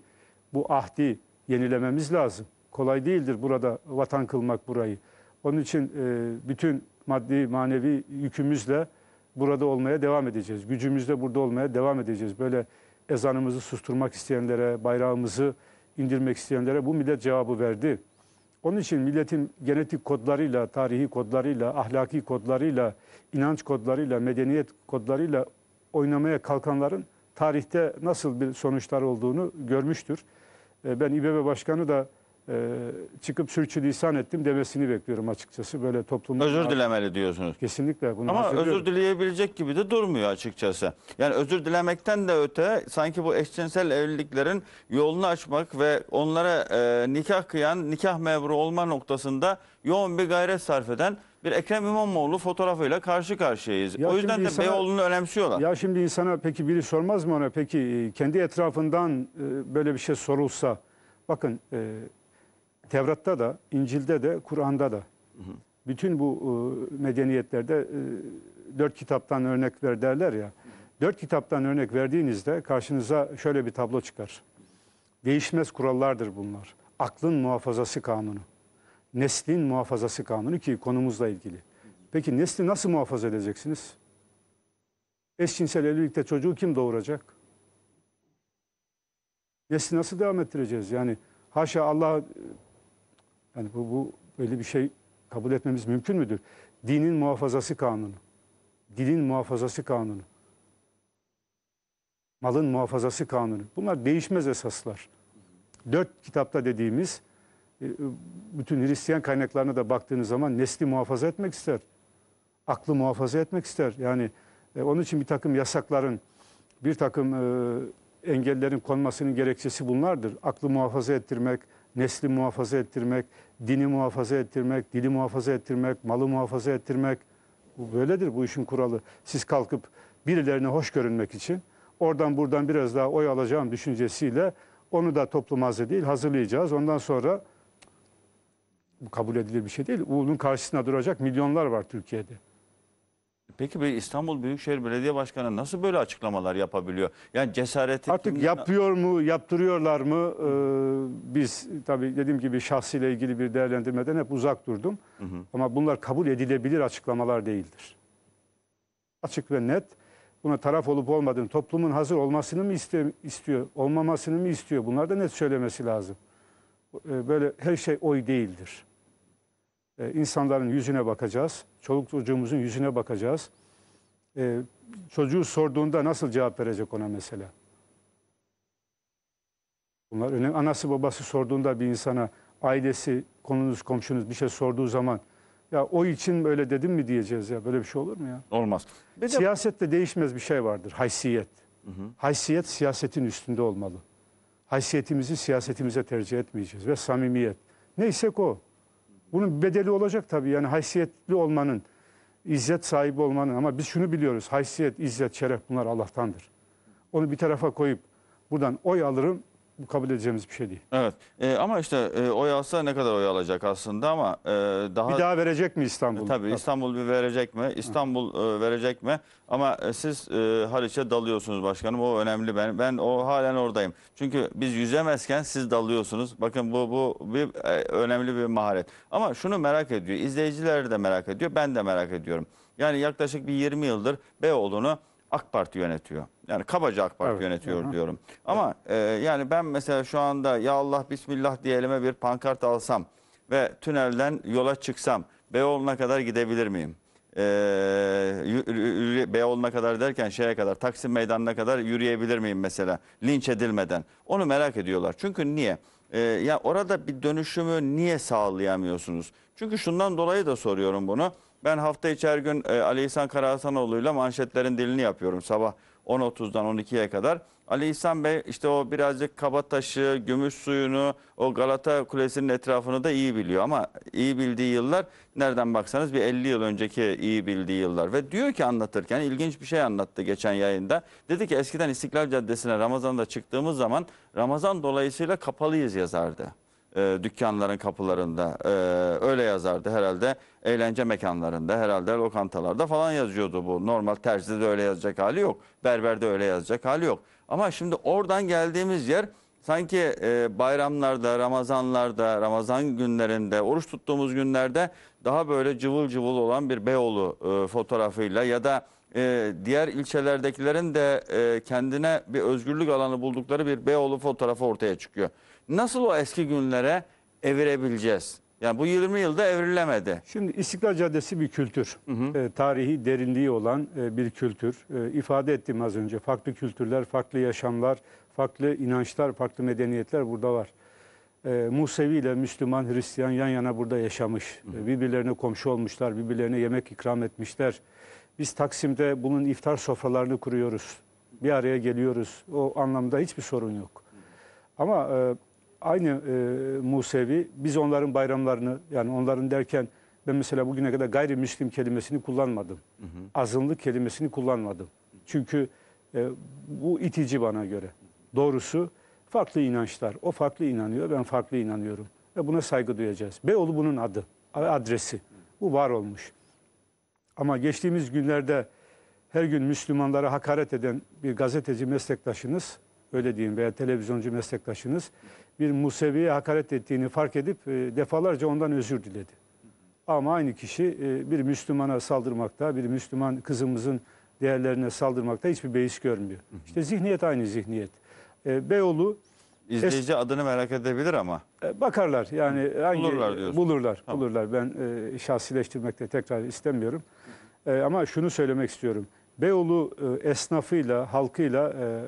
bu ahdi yenilememiz lazım. Kolay değildir burada vatan kılmak burayı. Onun için e, bütün maddi, manevi yükümüzle burada olmaya devam edeceğiz. Gücümüzle burada olmaya devam edeceğiz. Böyle ezanımızı susturmak isteyenlere, bayrağımızı indirmek isteyenlere bu millet cevabı verdi. Onun için milletin genetik kodlarıyla, tarihi kodlarıyla, ahlaki kodlarıyla, inanç kodlarıyla, medeniyet kodlarıyla oynamaya kalkanların tarihte nasıl bir sonuçlar olduğunu görmüştür. E, ben İBB Başkanı da e, çıkıp sürçülisan ettim demesini bekliyorum açıkçası. Böyle toplumda... Özür dilemeli diyorsunuz. Kesinlikle. Bunu Ama özür dileyebilecek gibi de durmuyor açıkçası. Yani özür dilemekten de öte sanki bu eşcinsel evliliklerin yolunu açmak ve onlara e, nikah kıyan, nikah memuru olma noktasında yoğun bir gayret sarf eden bir Ekrem İmamoğlu fotoğrafıyla karşı karşıyayız. Ya o yüzden de insana, Beyoğlu'nu önemsiyorlar. Ya şimdi insana peki biri sormaz mı ona? Peki e, kendi etrafından e, böyle bir şey sorulsa, bakın... E, Tevrat'ta da, İncil'de de, Kur'an'da da. Bütün bu e, medeniyetlerde e, dört kitaptan örnek ver derler ya. Dört kitaptan örnek verdiğinizde karşınıza şöyle bir tablo çıkar. Değişmez kurallardır bunlar. Aklın muhafazası kanunu. Neslin muhafazası kanunu ki konumuzla ilgili. Peki nesli nasıl muhafaza edeceksiniz? Eşcinsel evlilikte çocuğu kim doğuracak? Nesli nasıl devam ettireceğiz? Yani haşa Allah yani bu, bu böyle bir şey kabul etmemiz mümkün müdür? Dinin muhafazası kanunu, dilin muhafazası kanunu, malın muhafazası kanunu. Bunlar değişmez esaslar. Dört kitapta dediğimiz e, bütün Hristiyan kaynaklarına da baktığınız zaman nesli muhafaza etmek ister. Aklı muhafaza etmek ister. Yani e, onun için bir takım yasakların, bir takım e, engellerin konmasının gerekçesi bunlardır. Aklı muhafaza ettirmek, nesli muhafaza ettirmek, dini muhafaza ettirmek, dili muhafaza ettirmek, malı muhafaza ettirmek. Bu böyledir bu işin kuralı. Siz kalkıp birilerine hoş görünmek için oradan buradan biraz daha oy alacağım düşüncesiyle onu da toplum hazır değil hazırlayacağız. Ondan sonra bu kabul edilir bir şey değil. Bunun karşısına duracak milyonlar var Türkiye'de. Peki bir İstanbul Büyükşehir Belediye Başkanı nasıl böyle açıklamalar yapabiliyor? Yani cesaret Artık yapıyor mu, yaptırıyorlar mı? Ee, biz tabii dediğim gibi şahsiyle ilgili bir değerlendirmeden hep uzak durdum. Hı hı. Ama bunlar kabul edilebilir açıklamalar değildir. Açık ve net. Buna taraf olup olmadığını, toplumun hazır olmasını mı istiyor, olmamasını mı istiyor? Bunlar da net söylemesi lazım. Ee, böyle her şey oy değildir. Ee, insanların yüzüne bakacağız. Çoluk çocuğumuzun yüzüne bakacağız. Ee, çocuğu sorduğunda nasıl cevap verecek ona mesela? Bunlar önemli. Anası babası sorduğunda bir insana ailesi, konunuz, komşunuz bir şey sorduğu zaman ya o için böyle dedim mi diyeceğiz ya böyle bir şey olur mu ya? Olmaz. de... Siyasette değişmez bir şey vardır. Haysiyet. Hı hı. Haysiyet siyasetin üstünde olmalı. Haysiyetimizi siyasetimize tercih etmeyeceğiz ve samimiyet. Neyse o. Bunun bedeli olacak tabii yani haysiyetli olmanın, izzet sahibi olmanın ama biz şunu biliyoruz. Haysiyet, izzet, şeref bunlar Allah'tandır. Onu bir tarafa koyup buradan oy alırım bu kabul edeceğimiz bir şey değil. Evet e, ama işte e, oy alsa ne kadar oy alacak aslında ama e, daha... Bir daha verecek mi İstanbul? E, tabii, İstanbul bir verecek mi? İstanbul e, verecek mi? Ama e, siz e, Haliç'e dalıyorsunuz başkanım o önemli ben ben o halen oradayım. Çünkü biz yüzemezken siz dalıyorsunuz. Bakın bu bu bir e, önemli bir maharet. Ama şunu merak ediyor. İzleyiciler de merak ediyor. Ben de merak ediyorum. Yani yaklaşık bir 20 yıldır Beyoğlu'nu AK Parti yönetiyor. Yani kabaca AK Parti evet. yönetiyor Aha. diyorum. Ama evet. e, yani ben mesela şu anda ya Allah Bismillah diyelime bir pankart alsam ve tünelden yola çıksam Beyoğlu'na kadar gidebilir miyim? Ee, Beyoğlu'na kadar derken şeye kadar Taksim Meydanı'na kadar yürüyebilir miyim mesela linç edilmeden? Onu merak ediyorlar. Çünkü niye? Ee, ya orada bir dönüşümü niye sağlayamıyorsunuz? Çünkü şundan dolayı da soruyorum bunu. Ben hafta içi her gün e, Ali İhsan Karahasanoğlu ile manşetlerin dilini yapıyorum sabah 10.30'dan 12'ye kadar. Ali İhsan Bey işte o birazcık kaba taşı, gümüş suyunu, o Galata Kulesi'nin etrafını da iyi biliyor. Ama iyi bildiği yıllar nereden baksanız bir 50 yıl önceki iyi bildiği yıllar. Ve diyor ki anlatırken ilginç bir şey anlattı geçen yayında. Dedi ki eskiden İstiklal Caddesi'ne Ramazan'da çıktığımız zaman Ramazan dolayısıyla kapalıyız yazardı e, dükkanların kapılarında e, öyle yazardı herhalde. Eğlence mekanlarında herhalde lokantalarda falan yazıyordu bu. Normal terzide de öyle yazacak hali yok. Berberde öyle yazacak hali yok. Ama şimdi oradan geldiğimiz yer sanki e, bayramlarda, Ramazanlarda, Ramazan günlerinde, oruç tuttuğumuz günlerde daha böyle cıvıl cıvıl olan bir Beyoğlu e, fotoğrafıyla ya da e, diğer ilçelerdekilerin de e, kendine bir özgürlük alanı buldukları bir Beyoğlu fotoğrafı ortaya çıkıyor. Nasıl o eski günlere evirebileceğiz? Yani bu 20 yılda evrilemedi. Şimdi İstiklal Caddesi bir kültür. Hı hı. E, tarihi derinliği olan e, bir kültür. E, ifade ettim az önce. Farklı kültürler, farklı yaşamlar, farklı inançlar, farklı medeniyetler burada var. E, Musevi ile Müslüman, Hristiyan yan yana burada yaşamış. Hı hı. E, birbirlerine komşu olmuşlar, birbirlerine yemek ikram etmişler. Biz Taksim'de bunun iftar sofralarını kuruyoruz. Bir araya geliyoruz. O anlamda hiçbir sorun yok. Ama e, aynı e, Musevi biz onların bayramlarını yani onların derken ben mesela bugüne kadar gayrimüslim kelimesini kullanmadım. Hı hı. Azınlık kelimesini kullanmadım. Çünkü e, bu itici bana göre. Doğrusu farklı inançlar. O farklı inanıyor, ben farklı inanıyorum. Ve buna saygı duyacağız. Beyoğlu bunun adı, adresi. Bu var olmuş. Ama geçtiğimiz günlerde her gün Müslümanlara hakaret eden bir gazeteci meslektaşınız, öyle diyeyim veya televizyoncu meslektaşınız bir Musevi'ye hakaret ettiğini fark edip e, defalarca ondan özür diledi. Ama aynı kişi e, bir Müslümana saldırmakta, bir Müslüman kızımızın değerlerine saldırmakta hiçbir beis görmüyor. İşte zihniyet aynı zihniyet. E, Beyoğlu İzleyici adını merak edebilir ama. E, bakarlar yani hangi Bulurlar diyorsun. bulurlar, Tamam. bulurlar. Ben e, şahsileştirmek tekrar istemiyorum. E, ama şunu söylemek istiyorum. Beyoğlu e, esnafıyla, halkıyla e,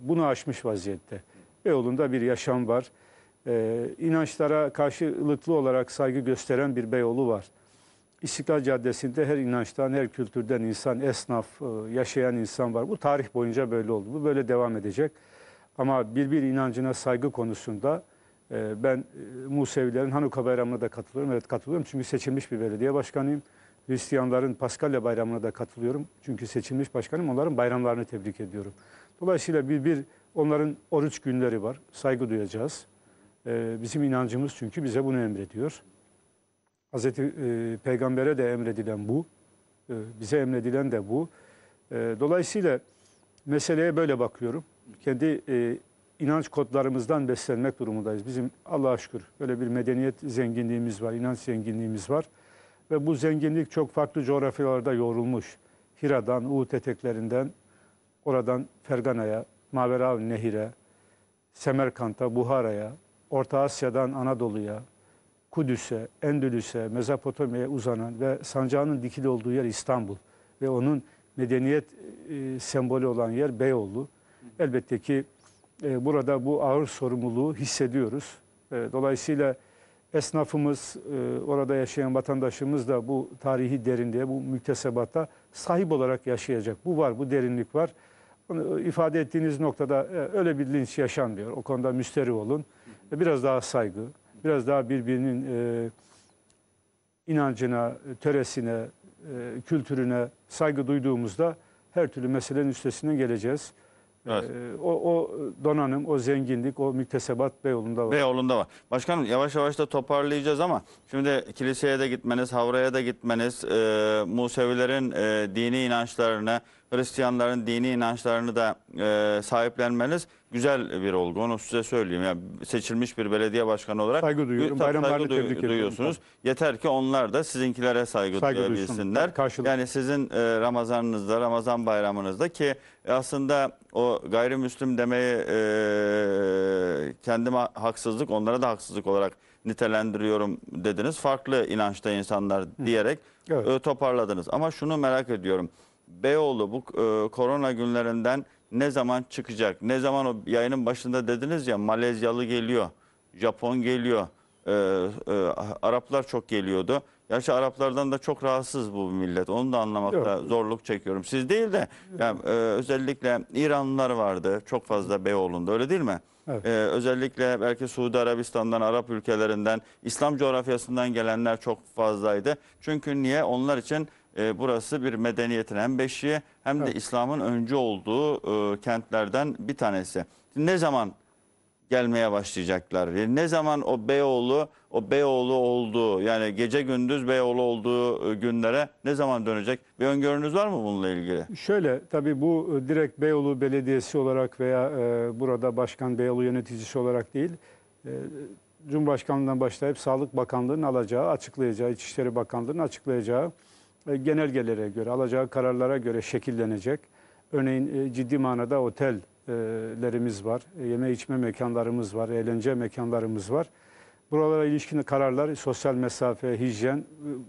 bunu aşmış vaziyette. Beyoğlu'nda bir yaşam var. E, inançlara karşılıklı olarak saygı gösteren bir Beyoğlu var. İstiklal Caddesi'nde her inançtan, her kültürden insan, esnaf, e, yaşayan insan var. Bu tarih boyunca böyle oldu. Bu böyle devam edecek. Ama birbir inancına saygı konusunda e, ben e, Musevilerin Hanuka Bayramı'na da katılıyorum. Evet katılıyorum çünkü seçilmiş bir belediye başkanıyım. Hristiyanların Paskalya Bayramı'na da katılıyorum. Çünkü seçilmiş başkanım onların bayramlarını tebrik ediyorum. Dolayısıyla bir, bir onların oruç günleri var. Saygı duyacağız. Ee, bizim inancımız çünkü bize bunu emrediyor. Hazreti E, Peygamber'e de emredilen bu. E, bize emredilen de bu. E, dolayısıyla meseleye böyle bakıyorum kendi e, inanç kodlarımızdan beslenmek durumundayız. Bizim Allah'a şükür böyle bir medeniyet zenginliğimiz var, inanç zenginliğimiz var. Ve bu zenginlik çok farklı coğrafyalarda yoğrulmuş. Hira'dan, Uğut eteklerinden, oradan Fergana'ya, Mavera Nehir'e, Semerkant'a, Buhara'ya, Orta Asya'dan Anadolu'ya, Kudüs'e, Endülüs'e, Mezopotamya'ya uzanan ve sancağının dikili olduğu yer İstanbul ve onun medeniyet e, sembolü olan yer Beyoğlu elbette ki e, burada bu ağır sorumluluğu hissediyoruz. E, dolayısıyla esnafımız, e, orada yaşayan vatandaşımız da bu tarihi derinliğe, bu müktesebata sahip olarak yaşayacak. Bu var, bu derinlik var. Onu e, ifade ettiğiniz noktada e, öyle bir linç yaşanmıyor. O konuda müsteri olun. E, biraz daha saygı, biraz daha birbirinin e, inancına, e, töresine, e, kültürüne saygı duyduğumuzda her türlü meselenin üstesinden geleceğiz. Evet. Ee, o, o donanım, o zenginlik, o müktesebat Beyoğlu'nda var. Beyoğlu'nda var. Başkanım yavaş yavaş da toparlayacağız ama şimdi kiliseye de gitmeniz, havraya da gitmeniz, e, Musevilerin e, dini inançlarını Hristiyanların dini inançlarını da e, sahiplenmeniz güzel bir olgu. Onu size söyleyeyim. Yani seçilmiş bir belediye başkanı olarak saygı duyuyorum. Tabii, duy tebrik duyuyorsunuz. Ediyorum. Yeter ki onlar da sizinkilere saygı, saygı duyabilsinler. Yani sizin e, Ramazanınızda, Ramazan bayramınızda ki e, aslında o gayrimüslim demeyi e, kendime haksızlık, onlara da haksızlık olarak nitelendiriyorum dediniz. Farklı inançta insanlar diyerek evet. E, toparladınız. Ama şunu merak ediyorum. Beyoğlu bu e, korona günlerinden ne zaman çıkacak? Ne zaman o yayının başında dediniz ya Malezyalı geliyor, Japon geliyor, e, e, Araplar çok geliyordu. Yaşı Araplardan da çok rahatsız bu millet. Onu da anlamakta Yok. zorluk çekiyorum. Siz değil de yani, e, özellikle İranlılar vardı çok fazla Beyoğlu'nda öyle değil mi? Evet. Ee, özellikle belki Suudi Arabistan'dan, Arap ülkelerinden, İslam coğrafyasından gelenler çok fazlaydı. Çünkü niye? Onlar için e, burası bir medeniyetin hem beşiği hem de evet. İslam'ın öncü olduğu e, kentlerden bir tanesi. Ne zaman gelmeye başlayacaklar? Yani ne zaman o Beyoğlu, o Beyoğlu olduğu yani gece gündüz Beyoğlu olduğu e, günlere ne zaman dönecek? Bir öngörünüz var mı bununla ilgili? Şöyle tabii bu e, direkt Beyoğlu Belediyesi olarak veya e, burada Başkan Beyoğlu yöneticisi olarak değil... E, Cumhurbaşkanlığından başlayıp Sağlık Bakanlığı'nın alacağı, açıklayacağı, İçişleri Bakanlığı'nın açıklayacağı genelgelere göre, alacağı kararlara göre şekillenecek. Örneğin e, ciddi manada otellerimiz var, e, yeme içme mekanlarımız var, eğlence mekanlarımız var. Buralara ilişkin kararlar, sosyal mesafe, hijyen e,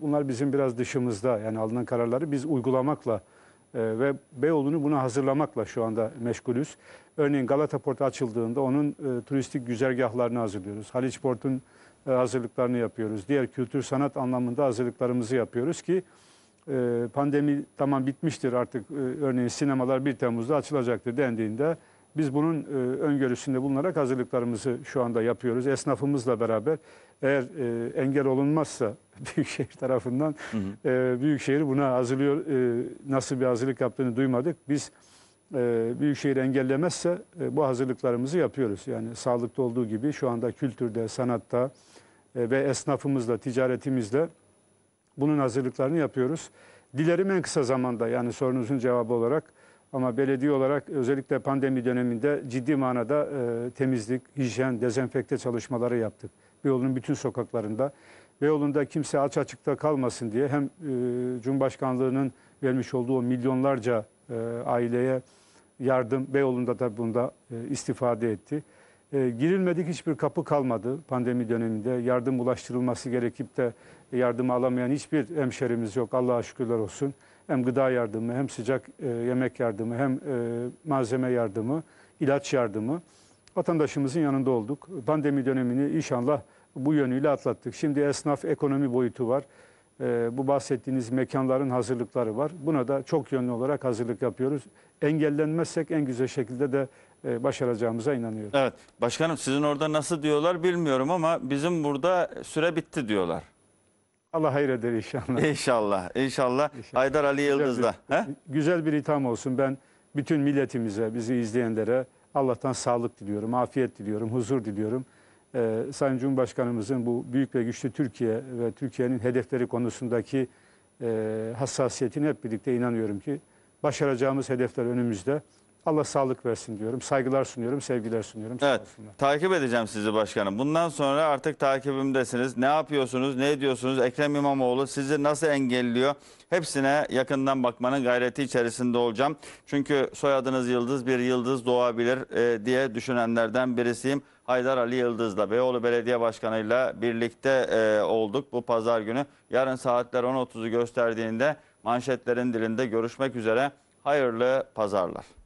bunlar bizim biraz dışımızda. Yani alınan kararları biz uygulamakla ve Beyoğlu'nu buna hazırlamakla şu anda meşgulüz. Örneğin Galata Port açıldığında onun turistik güzergahlarını hazırlıyoruz. Haliç Port'un hazırlıklarını yapıyoruz. Diğer kültür sanat anlamında hazırlıklarımızı yapıyoruz ki ee, pandemi tamam bitmiştir artık e, örneğin sinemalar 1 Temmuz'da açılacaktır dendiğinde biz bunun e, öngörüsünde bulunarak hazırlıklarımızı şu anda yapıyoruz. Esnafımızla beraber eğer e, engel olunmazsa *laughs* Büyükşehir tarafından hı hı. Büyükşehir buna hazırlıyor nasıl bir hazırlık yaptığını duymadık. Biz Büyükşehir engellemezse bu hazırlıklarımızı yapıyoruz. Yani sağlıkta olduğu gibi şu anda kültürde, sanatta ve esnafımızla, ticaretimizle bunun hazırlıklarını yapıyoruz. Dilerim en kısa zamanda yani sorunuzun cevabı olarak ama belediye olarak özellikle pandemi döneminde ciddi manada e, temizlik, hijyen, dezenfekte çalışmaları yaptık. Beyoğlu'nun bütün sokaklarında. Beyoğlu'nda kimse aç açıkta kalmasın diye hem e, Cumhurbaşkanlığı'nın vermiş olduğu o milyonlarca e, aileye yardım Beyoğlu'nda da bunda e, istifade etti. E, girilmedik hiçbir kapı kalmadı pandemi döneminde. Yardım ulaştırılması gerekip de yardım alamayan hiçbir hemşerimiz yok. Allah'a şükürler olsun. Hem gıda yardımı, hem sıcak e, yemek yardımı, hem e, malzeme yardımı, ilaç yardımı. Vatandaşımızın yanında olduk. Pandemi dönemini inşallah bu yönüyle atlattık. Şimdi esnaf ekonomi boyutu var. E, bu bahsettiğiniz mekanların hazırlıkları var. Buna da çok yönlü olarak hazırlık yapıyoruz. Engellenmezsek en güzel şekilde de e, başaracağımıza inanıyorum. Evet. Başkanım sizin orada nasıl diyorlar bilmiyorum ama bizim burada süre bitti diyorlar. Allah hayır eder inşallah. İnşallah. İnşallah. inşallah. Aydar Ali Yıldız'la. Güzel, bir, güzel bir itham olsun. Ben bütün milletimize, bizi izleyenlere Allah'tan sağlık diliyorum, afiyet diliyorum, huzur diliyorum. Ee, Sayın Cumhurbaşkanımızın bu büyük ve güçlü Türkiye ve Türkiye'nin hedefleri konusundaki e, hassasiyetini hep birlikte inanıyorum ki başaracağımız hedefler önümüzde. Allah sağlık versin diyorum. Saygılar sunuyorum, sevgiler sunuyorum. Evet, takip edeceğim sizi başkanım. Bundan sonra artık takibimdesiniz. Ne yapıyorsunuz, ne ediyorsunuz? Ekrem İmamoğlu sizi nasıl engelliyor? Hepsine yakından bakmanın gayreti içerisinde olacağım. Çünkü soyadınız Yıldız, bir Yıldız doğabilir e, diye düşünenlerden birisiyim. Haydar Ali Yıldız'la Beyoğlu Belediye Başkanı'yla birlikte e, olduk bu pazar günü. Yarın saatler 10.30'u gösterdiğinde manşetlerin dilinde görüşmek üzere. Hayırlı pazarlar.